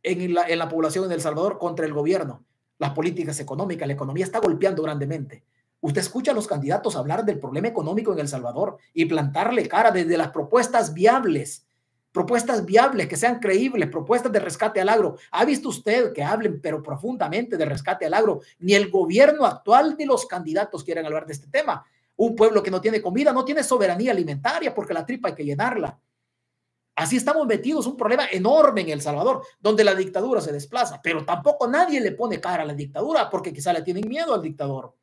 en la, en la población en El Salvador contra el gobierno, las políticas económicas, la economía está golpeando grandemente. Usted escucha a los candidatos hablar del problema económico en El Salvador y plantarle cara desde las propuestas viables, propuestas viables que sean creíbles, propuestas de rescate al agro. ¿Ha visto usted que hablen pero profundamente de rescate al agro? Ni el gobierno actual ni los candidatos quieren hablar de este tema. Un pueblo que no tiene comida, no tiene soberanía alimentaria porque la tripa hay que llenarla. Así estamos metidos, un problema enorme en El Salvador, donde la dictadura se desplaza, pero tampoco nadie le pone cara a la dictadura porque quizá le tienen miedo al dictador.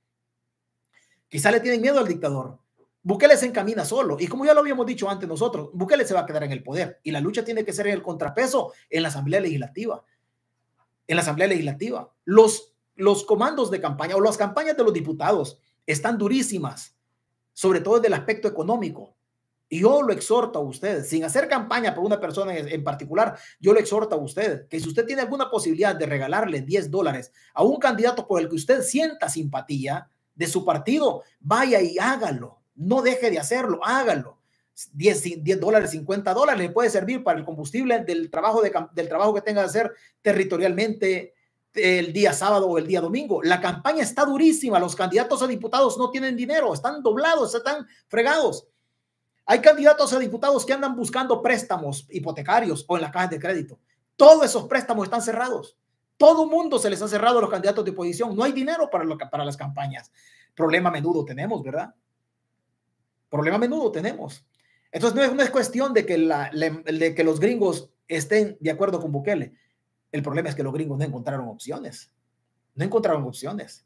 Quizá le tienen miedo al dictador. Bukele se encamina solo. Y como ya lo habíamos dicho antes nosotros, Bukele se va a quedar en el poder. Y la lucha tiene que ser en el contrapeso en la Asamblea Legislativa. En la Asamblea Legislativa. Los, los comandos de campaña o las campañas de los diputados están durísimas, sobre todo desde el aspecto económico. Y yo lo exhorto a usted, sin hacer campaña por una persona en particular, yo lo exhorto a usted que si usted tiene alguna posibilidad de regalarle 10 dólares a un candidato por el que usted sienta simpatía, de su partido, vaya y hágalo. No deje de hacerlo, hágalo. 10, dólares, 50 dólares le puede servir para el combustible del trabajo, del trabajo que tenga que hacer territorialmente el día sábado o el día domingo. La campaña está durísima, los candidatos a diputados no tienen dinero, están doblados, están fregados. Hay candidatos a diputados que andan buscando préstamos hipotecarios o en las cajas de crédito. Todos esos préstamos están cerrados. Todo mundo se les ha cerrado a los candidatos de oposición. No hay dinero para, las campañas. Problema menudo tenemos, ¿verdad? Problema menudo tenemos. Entonces no es, cuestión de que, los gringos estén de acuerdo con Bukele. El problema es que los gringos no encontraron opciones. No encontraron opciones.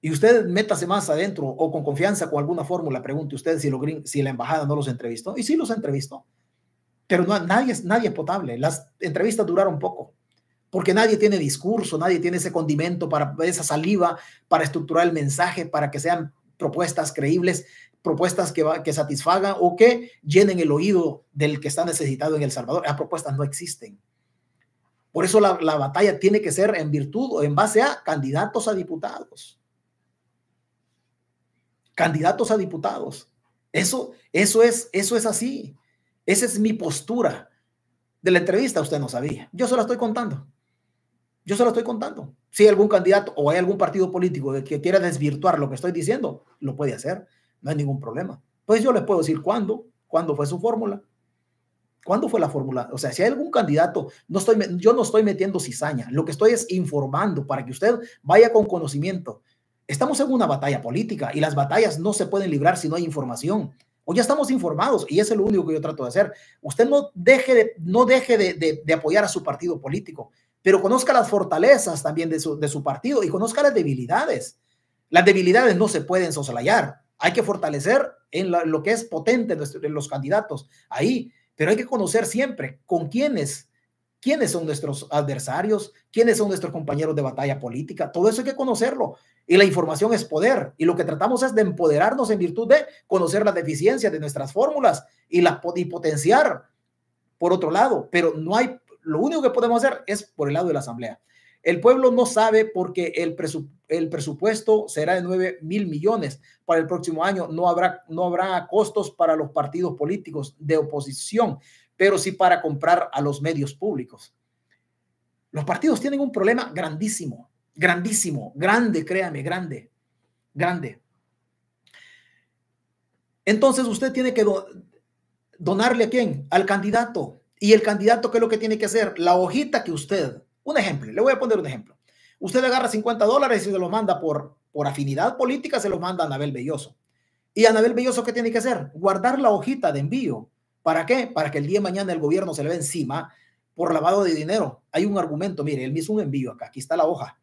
Y usted métase más adentro o con confianza con alguna fórmula, pregunte usted si, la embajada no los entrevistó. Y sí los entrevistó. Pero no, nadie, nadie es potable. Las entrevistas duraron poco porque nadie tiene discurso, nadie tiene ese condimento para esa saliva, para estructurar el mensaje, para que sean propuestas creíbles, propuestas que, que satisfagan o que llenen el oído del que está necesitado en El Salvador. Esas propuestas no existen. Por eso la, la batalla tiene que ser en virtud o en base a candidatos a diputados. Candidatos a diputados. Eso, eso es, eso es así. Esa es mi postura. De la entrevista usted no sabía. Yo se la estoy contando. Yo se lo estoy contando. Si hay algún candidato o hay algún partido político que, quiera desvirtuar lo que estoy diciendo, lo puede hacer. No hay ningún problema. Pues yo le puedo decir cuándo, cuándo fue su fórmula, ¿Cuándo fue la fórmula? O sea, si hay algún candidato, no estoy, yo no estoy metiendo cizaña, lo que estoy es informando para que usted vaya con conocimiento. Estamos en una batalla política y las batallas no se pueden librar si no hay información. O ya estamos informados y es lo único que yo trato de hacer. Usted no deje de, no deje de apoyar a su partido político pero conozca las fortalezas también de su, partido y conozca las debilidades. Las debilidades no se pueden soslayar. Hay que fortalecer en lo que es potente de los candidatos ahí, pero hay que conocer siempre con quiénes, quiénes son nuestros adversarios, quiénes son nuestros compañeros de batalla política. Todo eso hay que conocerlo. Y la información es poder. Y lo que tratamos es de empoderarnos en virtud de conocer las deficiencias de nuestras fórmulas y, las y potenciar por otro lado. Pero no hay lo único que podemos hacer es por el lado de la Asamblea. El pueblo no sabe porque el, el presupuesto será de 9 mil millones para el próximo año. No habrá, no habrá costos para los partidos políticos de oposición, pero sí para comprar a los medios públicos. Los partidos tienen un problema grandísimo, grandísimo, grande, créame, grande, grande. Entonces usted tiene que donarle a quién? Al candidato. Y el candidato, ¿qué es lo que tiene que hacer? La hojita que usted, un ejemplo, le voy a poner un ejemplo. Usted agarra 50 dólares y se los manda por, por afinidad política, se los manda a Anabel Belloso. ¿Y Anabel Belloso qué tiene que hacer? Guardar la hojita de envío. ¿Para qué? Para que el día de mañana el gobierno se le vea encima por lavado de dinero. Hay un argumento, mire, él me hizo un envío acá, aquí está la hoja.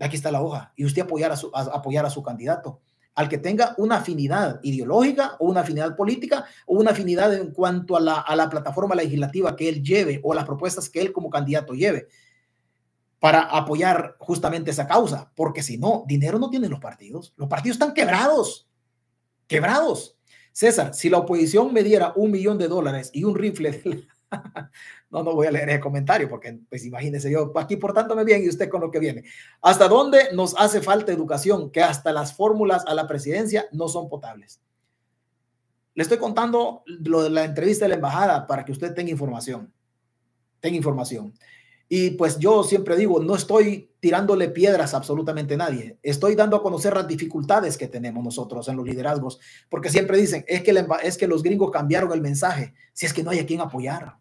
Aquí está la hoja. Y usted apoyar apoyar a su candidato al que tenga una afinidad ideológica o una afinidad política o una afinidad en cuanto a la, plataforma legislativa que él lleve o las propuestas que él como candidato lleve para apoyar justamente esa causa, porque si no, dinero no tienen los partidos. Los partidos están quebrados, quebrados. César, si la oposición me diera un millón de dólares y un rifle de no, no voy a leer ese comentario porque, pues imagínense yo, aquí por me bien y usted con lo que viene. ¿Hasta dónde nos hace falta educación? Que hasta las fórmulas a la presidencia no son potables. Le estoy contando lo de la entrevista de la embajada para que usted tenga información. Tenga información. Y pues yo siempre digo, no estoy tirándole piedras a absolutamente nadie, estoy dando a conocer las dificultades que tenemos nosotros en los liderazgos, porque siempre dicen, es que, es que los gringos cambiaron el mensaje, si es que no hay a quien apoyar,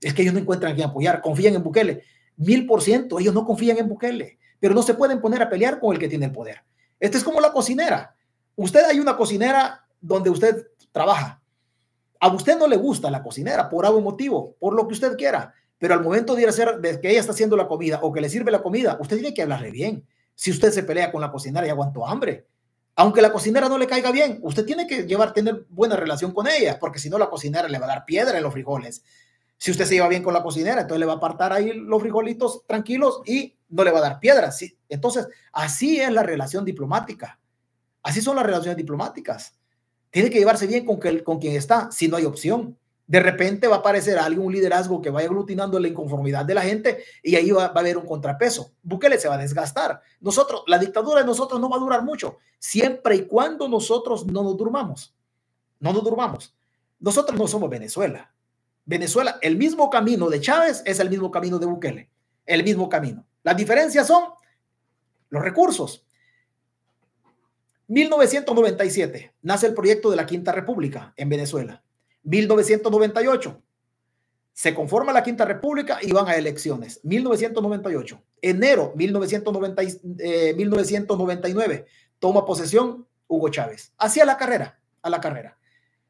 es que ellos no encuentran a quien apoyar, confían en Bukele, mil por ciento, ellos no confían en Bukele, pero no se pueden poner a pelear con el que tiene el poder. Esta es como la cocinera, usted hay una cocinera donde usted trabaja, a usted no le gusta la cocinera por algún motivo, por lo que usted quiera pero al momento de, hacer, de que ella está haciendo la comida o que le sirve la comida, usted tiene que hablarle bien. Si usted se pelea con la cocinera y aguanto hambre, aunque la cocinera no le caiga bien, usted tiene que llevar, tener buena relación con ella, porque si no la cocinera le va a dar piedra en los frijoles. Si usted se lleva bien con la cocinera, entonces le va a apartar ahí los frijolitos tranquilos y no le va a dar piedra. Entonces, así es la relación diplomática. Así son las relaciones diplomáticas. Tiene que llevarse bien con, con quien está, si no hay opción de repente va a aparecer algún liderazgo que vaya aglutinando la inconformidad de la gente y ahí va, a haber un contrapeso. Bukele se va a desgastar. Nosotros, la dictadura de nosotros no va a durar mucho, siempre y cuando nosotros no nos durmamos. No nos durmamos. Nosotros no somos Venezuela. Venezuela, el mismo camino de Chávez es el mismo camino de Bukele. El mismo camino. Las diferencias son los recursos. 1997 nace el proyecto de la Quinta República en Venezuela 1998. Se conforma la Quinta República y van a elecciones. 1998. Enero 1990, 1999. Eh, Toma posesión Hugo Chávez. Hacia la carrera, a la carrera.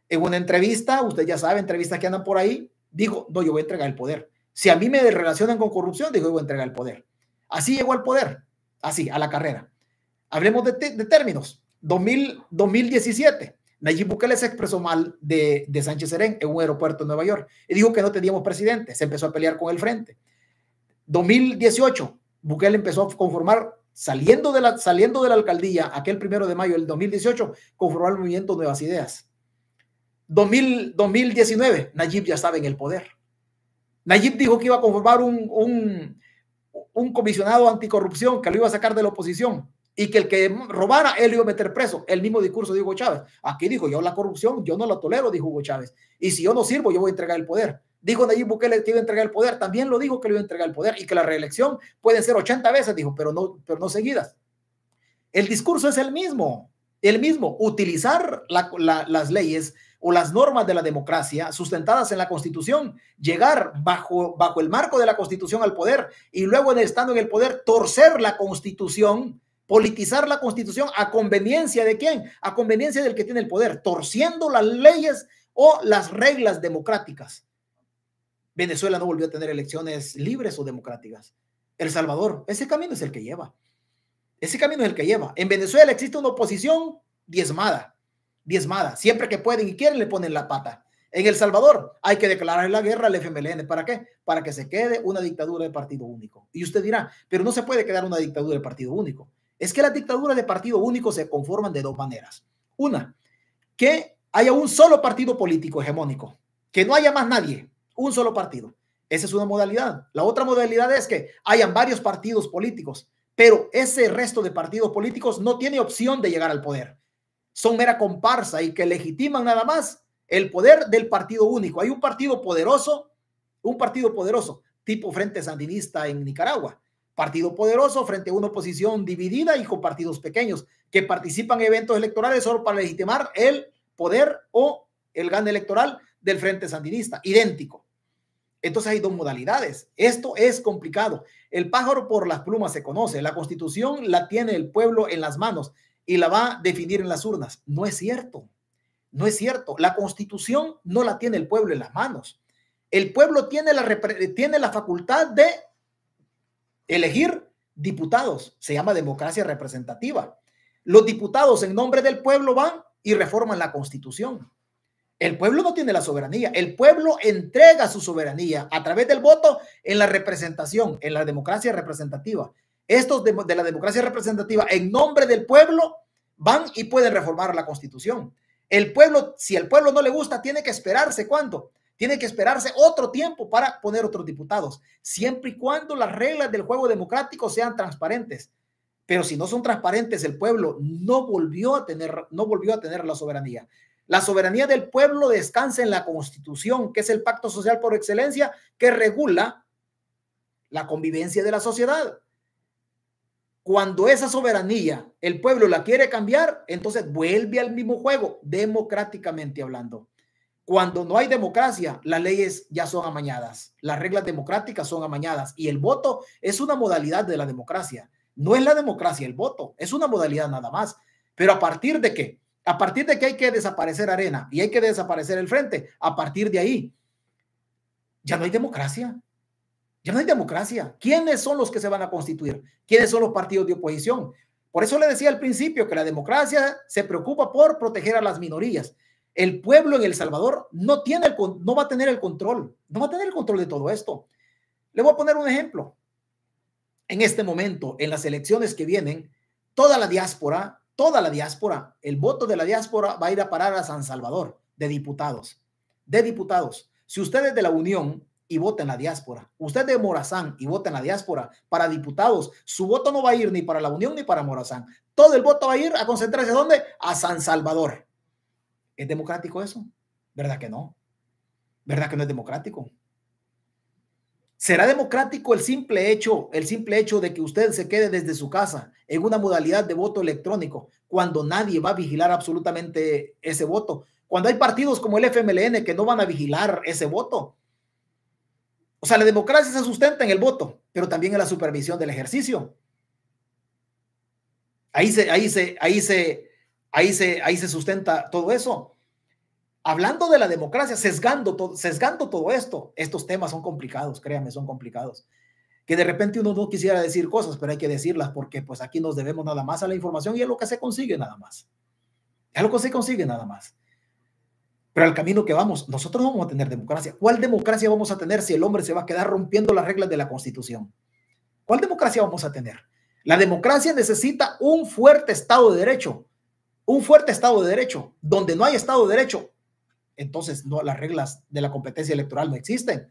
En una entrevista, usted ya sabe, entrevistas que andan por ahí, digo no, yo voy a entregar el poder. Si a mí me relacionan con corrupción, digo yo voy a entregar el poder. Así llegó al poder, así, a la carrera. Hablemos de, de términos. 2000, 2017 Nayib Bukele se expresó mal de, Sánchez Serén en un aeropuerto en Nueva York y dijo que no teníamos presidente. Se empezó a pelear con el frente. 2018, Bukele empezó a conformar, saliendo de la, saliendo de la alcaldía, aquel primero de mayo del 2018, conformar el movimiento Nuevas Ideas. 2000, 2019, Nayib ya estaba en el poder. Nayib dijo que iba a conformar un, un comisionado anticorrupción que lo iba a sacar de la oposición y que el que robara, él lo iba a meter preso. El mismo discurso de Hugo Chávez. Aquí dijo, yo la corrupción, yo no la tolero, dijo Hugo Chávez. Y si yo no sirvo, yo voy a entregar el poder. Dijo Nayib Bukele que iba a entregar el poder. También lo dijo que le iba a entregar el poder y que la reelección puede ser 80 veces, dijo, pero no, pero no seguidas. El discurso es el mismo, el mismo. Utilizar las leyes o las normas de la democracia sustentadas en la Constitución, llegar bajo, bajo el marco de la Constitución al poder y luego estando en el poder torcer la Constitución politizar la constitución a conveniencia de quién, a conveniencia del que tiene el poder, torciendo las leyes o las reglas democráticas. Venezuela no volvió a tener elecciones libres o democráticas. El Salvador, ese camino es el que lleva. Ese camino es el que lleva. En Venezuela existe una oposición diezmada, diezmada. Siempre que pueden y quieren le ponen la pata. En El Salvador hay que declarar la guerra al FMLN. ¿Para qué? Para que se quede una dictadura de partido único. Y usted dirá, pero no se puede quedar una dictadura de partido único es que las dictaduras de partido único se conforman de dos maneras. Una, que haya un solo partido político hegemónico, que no haya más nadie, un solo partido. Esa es una modalidad. La otra modalidad es que hayan varios partidos políticos, pero ese resto de partidos políticos no tiene opción de llegar al poder. Son mera comparsa y que legitiman nada más el poder del partido único. Hay un partido poderoso, un partido poderoso, tipo Frente Sandinista en Nicaragua, Partido poderoso frente a una oposición dividida y con partidos pequeños que participan en eventos electorales solo para legitimar el poder o el gan electoral del Frente Sandinista. Idéntico. Entonces hay dos modalidades. Esto es complicado. El pájaro por las plumas se conoce. La constitución la tiene el pueblo en las manos y la va a definir en las urnas. No es cierto. No es cierto. La constitución no la tiene el pueblo en las manos. El pueblo tiene la, tiene la facultad de elegir diputados, se llama democracia representativa. Los diputados en nombre del pueblo van y reforman la constitución. El pueblo no tiene la soberanía, el pueblo entrega su soberanía a través del voto en la representación, en la democracia representativa. Estos de, la democracia representativa en nombre del pueblo van y pueden reformar la constitución. El pueblo, si el pueblo no le gusta, tiene que esperarse cuánto? Tiene que esperarse otro tiempo para poner otros diputados, siempre y cuando las reglas del juego democrático sean transparentes. Pero si no son transparentes, el pueblo no volvió a tener, no volvió a tener la soberanía. La soberanía del pueblo descansa en la Constitución, que es el pacto social por excelencia que regula la convivencia de la sociedad. Cuando esa soberanía el pueblo la quiere cambiar, entonces vuelve al mismo juego, democráticamente hablando. Cuando no hay democracia, las leyes ya son amañadas, las reglas democráticas son amañadas y el voto es una modalidad de la democracia. No es la democracia el voto, es una modalidad nada más. Pero a partir de qué? A partir de que hay que desaparecer arena y hay que desaparecer el frente, a partir de ahí, ya no hay democracia. Ya no hay democracia. ¿Quiénes son los que se van a constituir? ¿Quiénes son los partidos de oposición? Por eso le decía al principio que la democracia se preocupa por proteger a las minorías, el pueblo en El Salvador no, tiene el, no va a tener el control, no va a tener el control de todo esto. Le voy a poner un ejemplo. En este momento, en las elecciones que vienen, toda la diáspora, toda la diáspora, el voto de la diáspora va a ir a parar a San Salvador de diputados, de diputados. Si ustedes de la Unión y vota en la diáspora, usted de Morazán y vota en la diáspora para diputados, su voto no va a ir ni para la Unión ni para Morazán. Todo el voto va a ir a concentrarse ¿dónde? A San Salvador. ¿Es democrático eso? ¿Verdad que no? ¿Verdad que no es democrático? ¿Será democrático el simple hecho, el simple hecho de que usted se quede desde su casa en una modalidad de voto electrónico cuando nadie va a vigilar absolutamente ese voto? Cuando hay partidos como el FMLN que no van a vigilar ese voto. O sea, la democracia se sustenta en el voto, pero también en la supervisión del ejercicio. Ahí se, ahí se, ahí se, Ahí se, ahí se sustenta todo eso. Hablando de la democracia, sesgando, sesgando todo esto, estos temas son complicados, créanme, son complicados. Que de repente uno no quisiera decir cosas, pero hay que decirlas porque pues aquí nos debemos nada más a la información y es lo que se consigue nada más. Es lo que se consigue nada más. Pero al camino que vamos, nosotros no vamos a tener democracia. ¿Cuál democracia vamos a tener si el hombre se va a quedar rompiendo las reglas de la Constitución? ¿Cuál democracia vamos a tener? La democracia necesita un fuerte Estado de Derecho, un fuerte Estado de Derecho. Donde no hay Estado de Derecho, entonces no, las reglas de la competencia electoral no existen.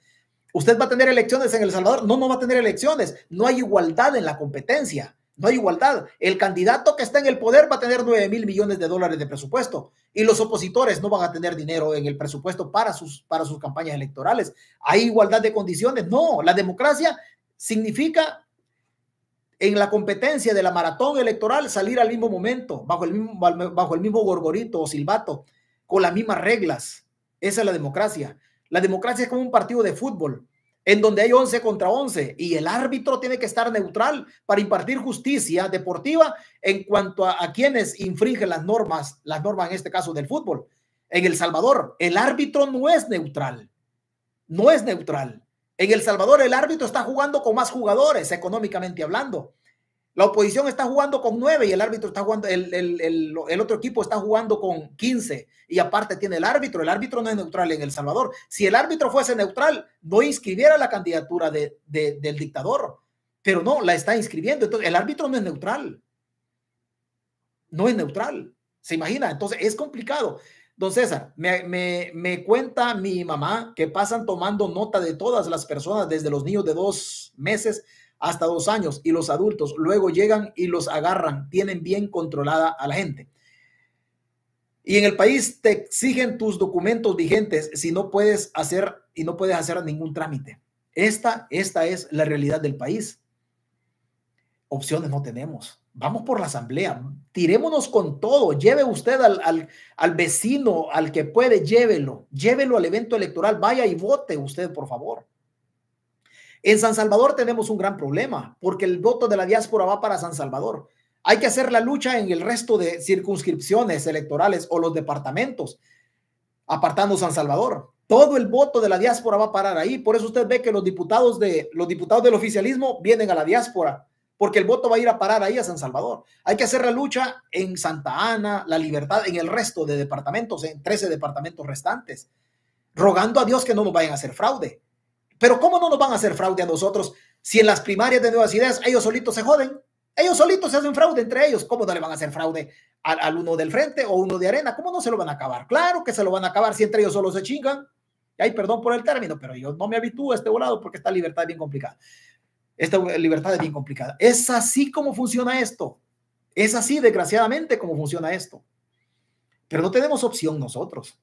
¿Usted va a tener elecciones en El Salvador? No, no va a tener elecciones. No hay igualdad en la competencia. No hay igualdad. El candidato que está en el poder va a tener 9 mil millones de dólares de presupuesto y los opositores no van a tener dinero en el presupuesto para sus, para sus campañas electorales. ¿Hay igualdad de condiciones? No. La democracia significa en la competencia de la maratón electoral salir al mismo momento, bajo el mismo, bajo gorgorito o silbato, con las mismas reglas. Esa es la democracia. La democracia es como un partido de fútbol, en donde hay 11 contra 11 y el árbitro tiene que estar neutral para impartir justicia deportiva en cuanto a, a quienes infringen las normas, las normas en este caso del fútbol. En El Salvador, el árbitro no es neutral, no es neutral. En El Salvador el árbitro está jugando con más jugadores, económicamente hablando. La oposición está jugando con nueve y el árbitro está jugando, el, otro equipo está jugando con quince. y aparte tiene el árbitro. El árbitro no es neutral en El Salvador. Si el árbitro fuese neutral, no inscribiera la candidatura del dictador, pero no, la está inscribiendo. Entonces, el árbitro no es neutral. No es neutral. ¿Se imagina? Entonces, es complicado. Don César, me, cuenta mi mamá que pasan tomando nota de todas las personas, desde los niños de dos meses hasta dos años y los adultos. Luego llegan y los agarran. Tienen bien controlada a la gente. Y en el país te exigen tus documentos vigentes si no puedes hacer y no puedes hacer ningún trámite. Esta, esta es la realidad del país. Opciones no tenemos. Vamos por la asamblea, tirémonos con todo, lleve usted al, al, vecino, al que puede, llévelo, llévelo al evento electoral, vaya y vote usted, por favor. En San Salvador tenemos un gran problema, porque el voto de la diáspora va para San Salvador. Hay que hacer la lucha en el resto de circunscripciones electorales o los departamentos, apartando San Salvador. Todo el voto de la diáspora va a parar ahí. Por eso usted ve que los diputados de los diputados del oficialismo vienen a la diáspora porque el voto va a ir a parar ahí a San Salvador. Hay que hacer la lucha en Santa Ana, La Libertad, en el resto de departamentos, en 13 departamentos restantes, rogando a Dios que no nos vayan a hacer fraude. Pero ¿cómo no nos van a hacer fraude a nosotros si en las primarias de Nuevas Ideas ellos solitos se joden? Ellos solitos se hacen fraude entre ellos. ¿Cómo no le van a hacer fraude al, uno del frente o uno de arena? ¿Cómo no se lo van a acabar? Claro que se lo van a acabar si entre ellos solo se chingan ay, perdón por el término, pero yo no me habitúo a este volado porque esta libertad es bien complicada. Esta libertad es bien complicada. Es así como funciona esto. Es así, desgraciadamente, como funciona esto. Pero no tenemos opción nosotros.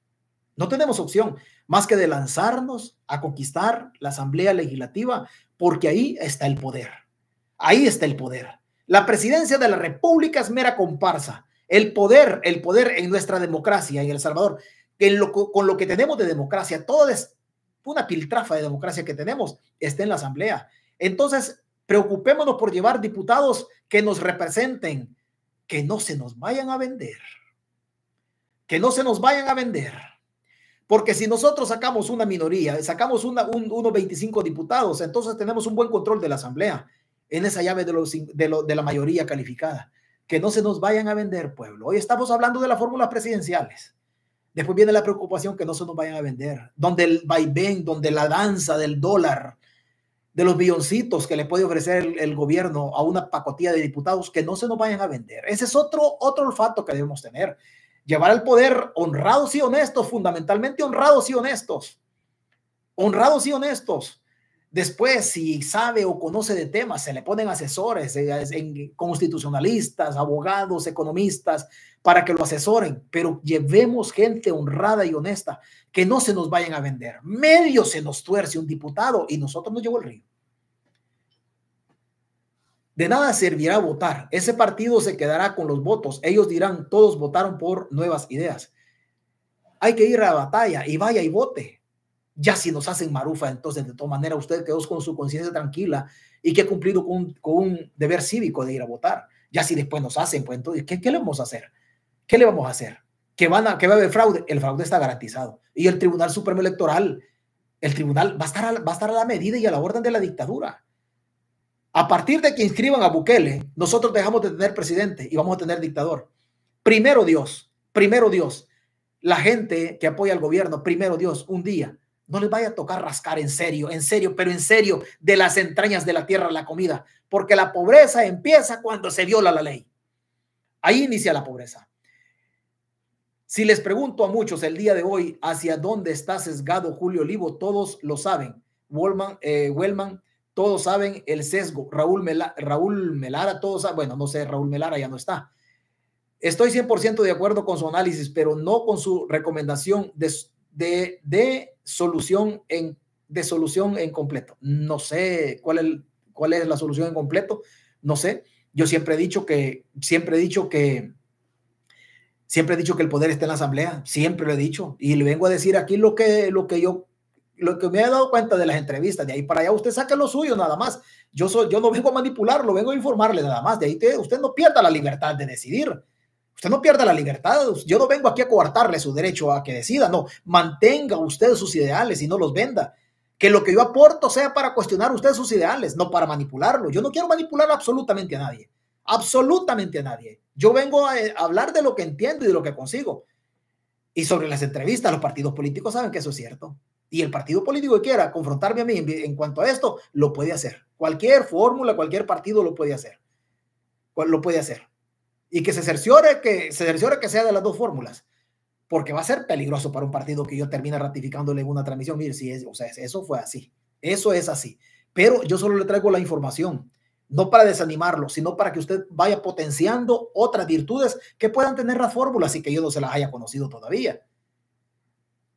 No tenemos opción más que de lanzarnos a conquistar la Asamblea Legislativa, porque ahí está el poder. Ahí está el poder. La presidencia de la República es mera comparsa. El poder, el poder en nuestra democracia, en El Salvador, con lo que tenemos de democracia, toda es una piltrafa de democracia que tenemos, está en la Asamblea. Entonces, preocupémonos por llevar diputados que nos representen, que no se nos vayan a vender, que no se nos vayan a vender. Porque si nosotros sacamos una minoría, sacamos una, unos 25 diputados, entonces tenemos un buen control de la Asamblea en esa llave de, los, de la mayoría calificada. Que no se nos vayan a vender, pueblo. Hoy estamos hablando de las fórmulas presidenciales. Después viene la preocupación que no se nos vayan a vender, donde el vaivén, donde la danza del dólar, de los billoncitos que le puede ofrecer el, gobierno a una pacotilla de diputados que no se nos vayan a vender. Ese es otro, otro olfato que debemos tener. Llevar al poder honrados y honestos, fundamentalmente honrados y honestos. Honrados y honestos. Después, si sabe o conoce de temas, se le ponen asesores, eh, en constitucionalistas, abogados, economistas, para que lo asesoren, pero llevemos gente honrada y honesta, que no se nos vayan a vender. Medio se nos tuerce un diputado y nosotros nos llevó el río. De nada servirá votar. Ese partido se quedará con los votos. Ellos dirán, todos votaron por nuevas ideas. Hay que ir a la batalla y vaya y vote. Ya si nos hacen marufa, entonces de todas maneras usted quedó con su conciencia tranquila y que ha cumplido con, un deber cívico de ir a votar. Ya si después nos hacen, pues entonces, ¿qué, qué le vamos a hacer? ¿Qué le vamos a hacer? ¿Que, van que va a haber fraude? El fraude está garantizado. Y el Tribunal Supremo Electoral, el tribunal va a estar a, va a, estar a la medida y a la orden de la dictadura. A partir de que inscriban a Bukele, nosotros dejamos de tener presidente y vamos a tener dictador. Primero Dios, primero Dios. La gente que apoya al gobierno, primero Dios, un día no les vaya a tocar rascar en serio, en serio, pero en serio, de las entrañas de la tierra la comida, porque la pobreza empieza cuando se viola la ley. Ahí inicia la pobreza. Si les pregunto a muchos el día de hoy hacia dónde está sesgado Julio Olivo, todos lo saben. Eh, Wellman, todos saben el sesgo. Raúl, Raúl Melara, todos saben. Bueno, no sé, Raúl Melara ya no está. Estoy 100% de acuerdo con su análisis, pero no con su recomendación de, de, solución, en, de solución en completo. No sé cuál es, cuál es la solución en completo, no sé. Yo siempre he dicho que, siempre he dicho que Siempre he dicho que el poder está en la asamblea, siempre lo he dicho. Y le vengo a decir aquí lo que, lo que yo, lo que me he dado cuenta de las entrevistas, de ahí para allá usted saque lo suyo nada más. Yo, yo no vengo a manipularlo, vengo a informarle nada más. De ahí usted no pierda la libertad de decidir. Usted no pierda la libertad. Yo no vengo aquí a coartarle su derecho a que decida. No, mantenga usted sus ideales y no los venda que lo que yo aporto sea para cuestionar usted sus ideales, no para manipularlo. Yo no quiero manipular absolutamente a nadie, absolutamente a nadie. Yo vengo eh, a, hablar de lo que entiendo y de lo que consigo. Y sobre las entrevistas, los partidos políticos saben que eso es cierto. Y el partido político que quiera confrontarme a mí en cuanto a esto, lo puede hacer. Cualquier fórmula, cualquier partido lo puede hacer. Lo puede hacer. Y que se cerciore que, se cerciore que sea de las dos fórmulas. Porque va a ser peligroso para un partido que yo termine ratificándole en una transmisión. Mire, si es, o sea, eso fue así. Eso es así. Pero yo solo le traigo la información no para desanimarlo, sino para que usted vaya potenciando otras virtudes que puedan tener las fórmulas y que yo no se las haya conocido todavía.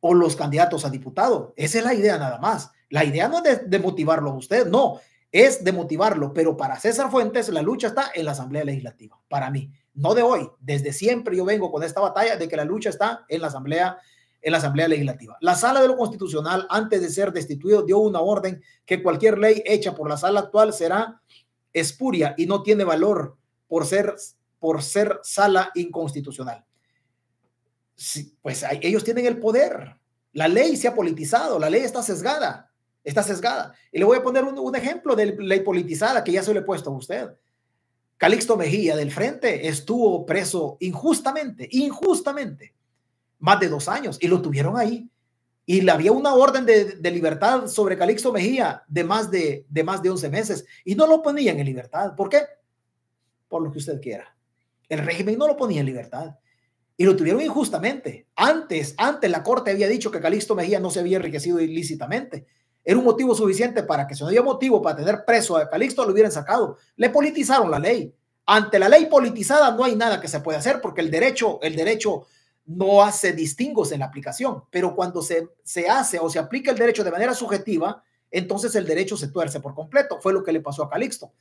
O los candidatos a diputado. Esa es la idea nada más. La idea no es de, motivarlo a usted, no, es de motivarlo. Pero para César Fuentes la lucha está en la Asamblea Legislativa, para mí. No de hoy, desde siempre yo vengo con esta batalla de que la lucha está en la Asamblea en la Asamblea Legislativa. La Sala de lo Constitucional, antes de ser destituido, dio una orden que cualquier ley hecha por la Sala actual será espuria y no tiene valor por ser, por ser sala inconstitucional. pues ellos tienen el poder. La ley se ha politizado, la ley está sesgada, está sesgada. Y le voy a poner un, un ejemplo de ley politizada que ya se le he puesto a usted. Calixto Mejía del Frente estuvo preso injustamente, injustamente, más de dos años y lo tuvieron ahí y había una orden de, libertad sobre Calixto Mejía de más de, de más de 11 meses y no lo ponían en libertad. ¿Por qué? Por lo que usted quiera. El régimen no lo ponía en libertad y lo tuvieron injustamente. Antes, antes la corte había dicho que Calixto Mejía no se había enriquecido ilícitamente. Era un motivo suficiente para que si no había motivo para tener preso a Calixto lo hubieran sacado. Le politizaron la ley. Ante la ley politizada no hay nada que se pueda hacer porque el derecho, el derecho no hace distingos en la aplicación, pero cuando se, se hace o se aplica el derecho de manera subjetiva, entonces el derecho se tuerce por completo. Fue lo que le pasó a Calixto.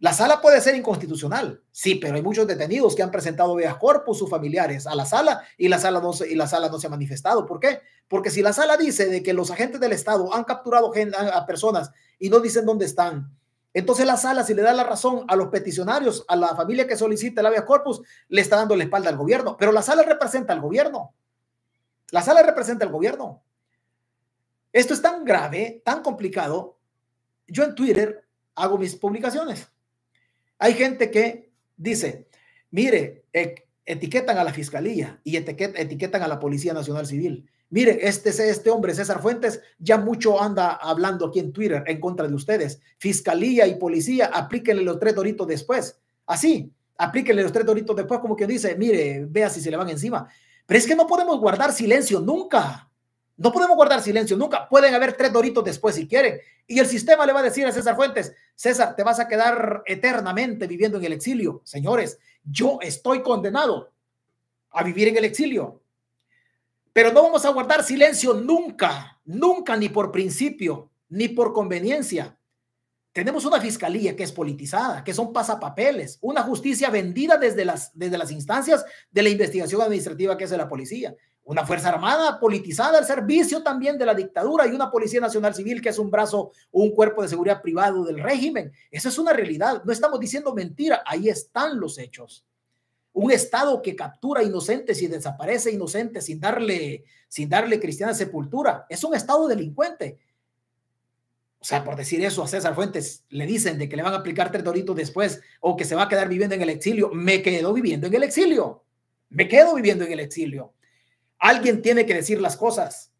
La sala puede ser inconstitucional, sí, pero hay muchos detenidos que han presentado veas corpus sus familiares a la sala y la sala no se, y la sala no se ha manifestado. ¿Por qué? Porque si la sala dice de que los agentes del Estado han capturado a personas y no dicen dónde están, entonces la sala, si le da la razón a los peticionarios, a la familia que solicita el habeas corpus, le está dando la espalda al gobierno. Pero la sala representa al gobierno. La sala representa al gobierno. Esto es tan grave, tan complicado. Yo en Twitter hago mis publicaciones. Hay gente que dice, mire, eh, etiquetan a la fiscalía y etiquetan a la Policía Nacional Civil. Mire, este, este, este hombre, César Fuentes, ya mucho anda hablando aquí en Twitter en contra de ustedes. Fiscalía y policía, aplíquenle los tres doritos después. Así, aplíquenle los tres doritos después, como que dice, mire, vea si se le van encima. Pero es que no podemos guardar silencio nunca. No podemos guardar silencio nunca. Pueden haber tres doritos después si quieren. Y el sistema le va a decir a César Fuentes, César, te vas a quedar eternamente viviendo en el exilio. Señores, yo estoy condenado a vivir en el exilio. Pero no vamos a guardar silencio nunca, nunca, ni por principio, ni por conveniencia. Tenemos una fiscalía que es politizada, que son pasapapeles, una justicia vendida desde las, desde las instancias de la investigación administrativa que hace la policía una Fuerza Armada politizada al servicio también de la dictadura y una Policía Nacional Civil que es un brazo, un cuerpo de seguridad privado del régimen. Esa es una realidad. No estamos diciendo mentira. Ahí están los hechos. Un Estado que captura inocentes y desaparece inocentes sin darle, sin darle cristiana sepultura. Es un Estado delincuente. O sea, por decir eso a César Fuentes, le dicen de que le van a aplicar tres después o que se va a quedar viviendo en el exilio. Me quedo viviendo en el exilio. Me quedo viviendo en el exilio. Alguien tiene que decir las cosas.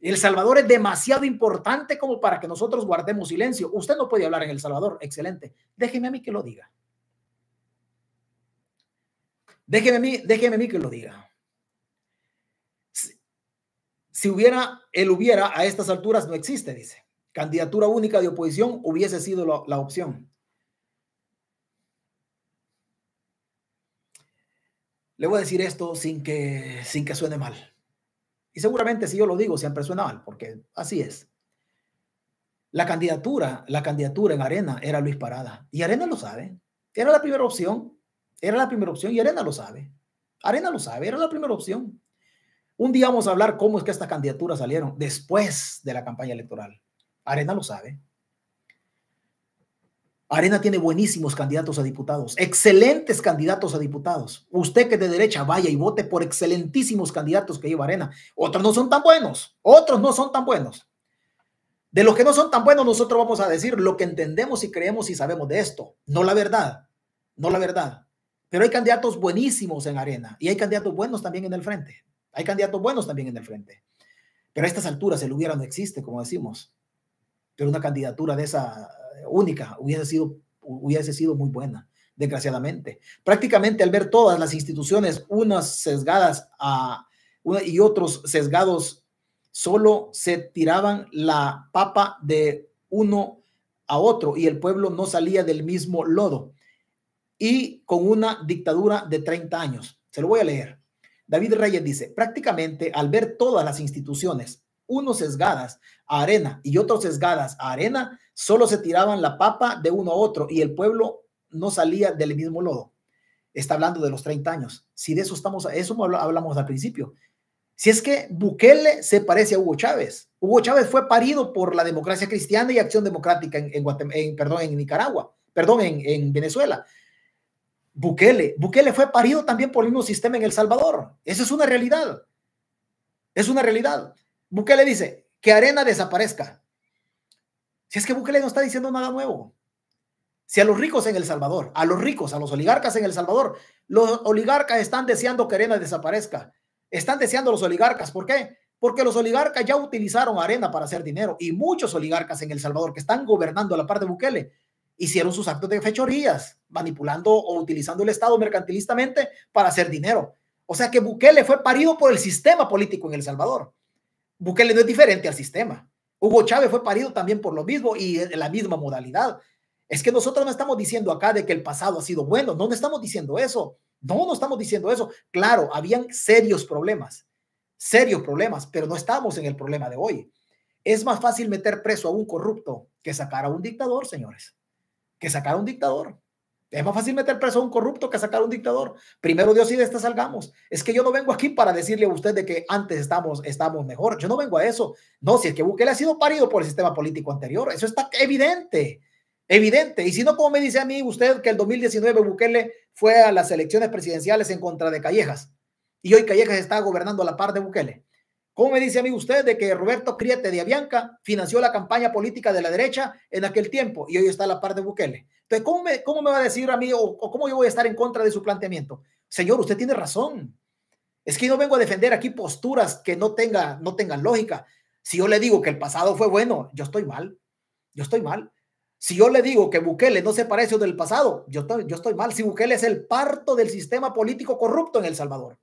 El Salvador es demasiado importante como para que nosotros guardemos silencio. Usted no puede hablar en El Salvador. Excelente. Déjeme a mí que lo diga. Déjeme a mí, déjeme a mí que lo diga. Si, hubiera, él hubiera, a estas alturas no existe, dice. Candidatura única de oposición hubiese sido la opción. Le voy a decir esto sin que, sin que suene mal. Y seguramente si yo lo digo siempre suena mal, porque así es. La candidatura, la candidatura en Arena era Luis Parada. Y Arena lo sabe. Era la primera opción. Era la primera opción y Arena lo sabe. Arena lo sabe, era la primera opción. Un día vamos a hablar cómo es que estas candidaturas salieron después de la campaña electoral. Arena lo sabe. Arena tiene buenísimos candidatos a diputados, excelentes candidatos a diputados. Usted que de derecha vaya y vote por excelentísimos candidatos que lleva Arena. Otros no son tan buenos, otros no son tan buenos. De los que no son tan buenos, nosotros vamos a decir lo que entendemos y creemos y sabemos de esto, no la verdad, no la verdad. Pero hay candidatos buenísimos en Arena y hay candidatos buenos también en el frente. Hay candidatos buenos también en el frente. Pero a estas alturas el hubiera no existe, como decimos. Pero una candidatura de esa única, hubiese sido, hubiese sido muy buena, desgraciadamente. Prácticamente al ver todas las instituciones, unas sesgadas a, y otros sesgados, solo se tiraban la papa de uno a otro y el pueblo no salía del mismo lodo. Y con una dictadura de 30 años. Se lo voy a leer. David Reyes dice, prácticamente al ver todas las instituciones, unos sesgadas a arena y otros sesgadas a arena, solo se tiraban la papa de uno a otro y el pueblo no salía del mismo lodo. Está hablando de los 30 años. Si de eso estamos, eso hablamos al principio. Si es que Bukele se parece a Hugo Chávez. Hugo Chávez fue parido por la democracia cristiana y acción democrática en, en, perdón, en Nicaragua, perdón, en, Venezuela. Bukele, Bukele fue parido también por el mismo sistema en El Salvador. Esa es una realidad. Es una realidad. Bukele dice que Arena desaparezca. Si es que Bukele no está diciendo nada nuevo. Si a los ricos en El Salvador, a los ricos, a los oligarcas en El Salvador, los oligarcas están deseando que Arena desaparezca. Están deseando los oligarcas. ¿Por qué? Porque los oligarcas ya utilizaron Arena para hacer dinero y muchos oligarcas en El Salvador que están gobernando a la par de Bukele hicieron sus actos de fechorías, manipulando o utilizando el Estado mercantilistamente para hacer dinero. O sea que Bukele fue parido por el sistema político en El Salvador. Bukele no es diferente al sistema. Hugo Chávez fue parido también por lo mismo y en la misma modalidad. Es que nosotros no estamos diciendo acá de que el pasado ha sido bueno, no, estamos diciendo eso. No, no estamos diciendo eso. Claro, habían serios problemas, serios problemas, pero no estamos en el problema de hoy. Es más fácil meter preso a un corrupto que sacar a un dictador, señores, que sacar a un dictador. Es más fácil meter preso a un corrupto que sacar a un dictador. Primero Dios y de esta salgamos. Es que yo no vengo aquí para decirle a usted de que antes estamos, estamos mejor. Yo no vengo a eso. No, si es que Bukele ha sido parido por el sistema político anterior. Eso está evidente. Evidente. Y si no, como me dice a mí usted que el 2019 Bukele fue a las elecciones presidenciales en contra de Callejas. Y hoy Callejas está gobernando a la par de Bukele. ¿Cómo me dice a mí usted de que Roberto Criete de Avianca financió la campaña política de la derecha en aquel tiempo y hoy está la par de Bukele? Entonces, ¿cómo me, cómo me va a decir a mí o, cómo yo voy a estar en contra de su planteamiento? Señor, usted tiene razón. Es que no vengo a defender aquí posturas que no, no tengan lógica. Si yo le digo que el pasado fue bueno, yo estoy mal. Yo estoy mal. Si yo le digo que Bukele no se parece del pasado, yo yo estoy mal. Si Bukele es el parto del sistema político corrupto en El Salvador.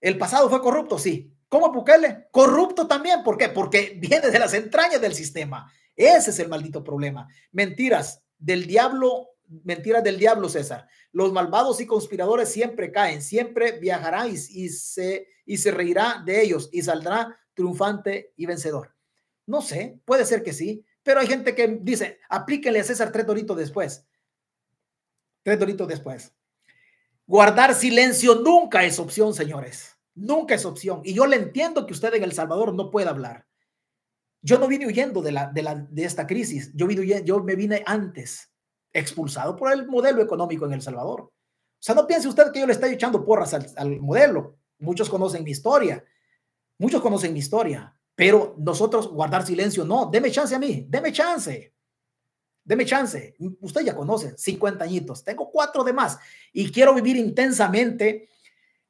El pasado fue corrupto, sí, ¿Cómo Pukele? Corrupto también. ¿Por qué? Porque viene de las entrañas del sistema. Ese es el maldito problema. Mentiras del diablo, mentiras del diablo, César. Los malvados y conspiradores siempre caen, siempre viajará y, se, y se reirá de ellos y saldrá triunfante y vencedor. No sé, puede ser que sí, pero hay gente que dice, aplíquenle a César tres doritos después. Tres doritos después. Guardar silencio nunca es opción, señores. Nunca es opción. Y yo le entiendo que usted en El Salvador no puede hablar. Yo no vine huyendo de, la, de, esta crisis. Yo, vine yo me vine antes, expulsado por el modelo económico en El Salvador. O sea, no piense usted que yo le estoy echando porras al, al modelo. Muchos conocen mi historia. Muchos conocen mi historia. Pero nosotros guardar silencio, no. Deme chance a mí. Deme chance. Deme chance. Usted ya conoce, 50 añitos. Tengo cuatro de más. Y quiero vivir intensamente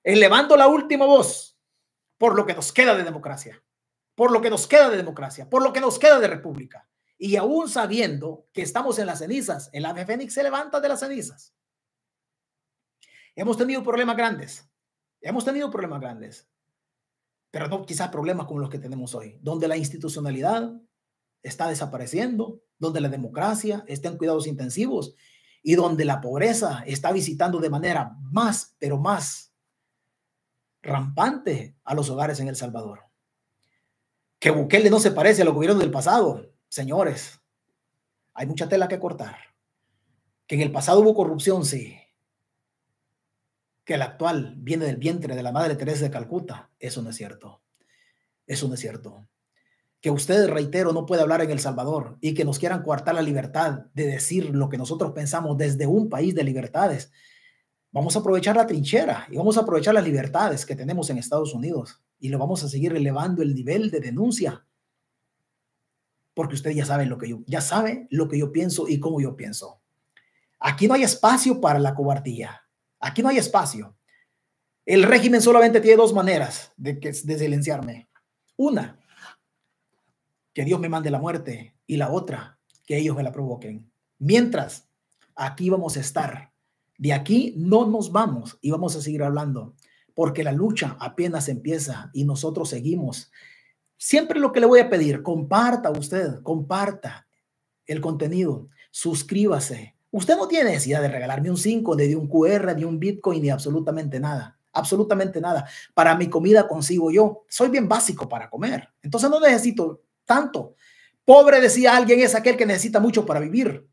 elevando eh, la última voz por lo que nos queda de democracia, por lo que nos queda de democracia, por lo que nos queda de república. Y aún sabiendo que estamos en las cenizas, el ave fénix se levanta de las cenizas. Hemos tenido problemas grandes, hemos tenido problemas grandes, pero no quizás problemas como los que tenemos hoy, donde la institucionalidad está desapareciendo, donde la democracia está en cuidados intensivos y donde la pobreza está visitando de manera más, pero más rampante a los hogares en El Salvador. Que Bukele no se parece a los gobiernos del pasado, señores. Hay mucha tela que cortar. Que en el pasado hubo corrupción, sí. Que el actual viene del vientre de la Madre Teresa de Calcuta, eso no es cierto. Eso no es cierto. Que ustedes, reitero, no puede hablar en El Salvador y que nos quieran coartar la libertad de decir lo que nosotros pensamos desde un país de libertades Vamos a aprovechar la trinchera y vamos a aprovechar las libertades que tenemos en Estados Unidos y lo vamos a seguir elevando el nivel de denuncia. Porque usted ya sabe lo que yo ya sabe lo que yo pienso y cómo yo pienso. Aquí no hay espacio para la cobardía. Aquí no hay espacio. El régimen solamente tiene dos maneras de, que, de silenciarme. Una, que Dios me mande la muerte y la otra, que ellos me la provoquen. Mientras, aquí vamos a estar de aquí no nos vamos y vamos a seguir hablando, porque la lucha apenas empieza y nosotros seguimos. Siempre lo que le voy a pedir, comparta usted, comparta el contenido, suscríbase. Usted no tiene necesidad de regalarme un 5, de un QR, ni un Bitcoin, ni absolutamente nada. Absolutamente nada. Para mi comida consigo yo. Soy bien básico para comer. Entonces no necesito tanto. Pobre, decía alguien, es aquel que necesita mucho para vivir.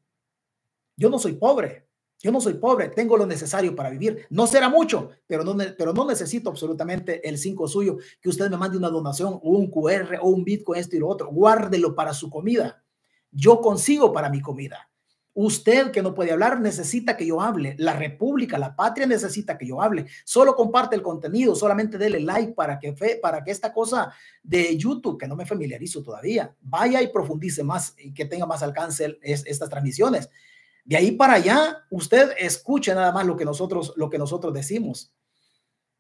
Yo no soy pobre. Yo no soy pobre, tengo lo necesario para vivir. No será mucho, pero no, pero no necesito absolutamente el 5 suyo, que usted me mande una donación o un QR o un Bitcoin, esto y lo otro. Guárdelo para su comida. Yo consigo para mi comida. Usted que no puede hablar necesita que yo hable. La República, la patria necesita que yo hable. Solo comparte el contenido, solamente dele like para que, fe, para que esta cosa de YouTube, que no me familiarizo todavía, vaya y profundice más y que tenga más alcance es, estas transmisiones. De ahí para allá, usted escuche nada más lo que nosotros, lo que nosotros decimos.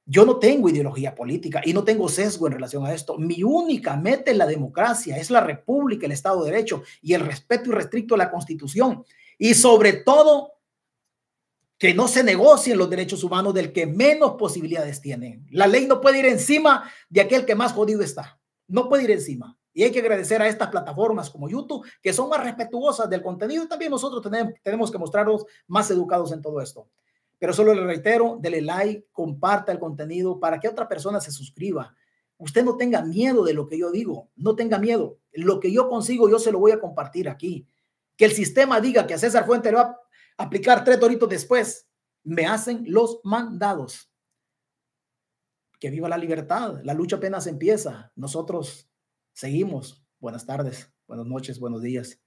Yo no tengo ideología política y no tengo sesgo en relación a esto. Mi única meta es la democracia, es la república, el Estado de Derecho y el respeto irrestricto a la Constitución. Y sobre todo, que no se negocien los derechos humanos del que menos posibilidades tienen. La ley no puede ir encima de aquel que más jodido está. No puede ir encima. Y hay que agradecer a estas plataformas como YouTube, que son más respetuosas del contenido también nosotros tenemos, tenemos que mostrarnos más educados en todo esto. Pero solo le reitero, dele like, comparta el contenido para que otra persona se suscriba. Usted no tenga miedo de lo que yo digo, no tenga miedo. Lo que yo consigo, yo se lo voy a compartir aquí. Que el sistema diga que a César Fuente le va a aplicar tres doritos después, me hacen los mandados. Que viva la libertad, la lucha apenas empieza. Nosotros Seguimos. Buenas tardes, buenas noches, buenos días.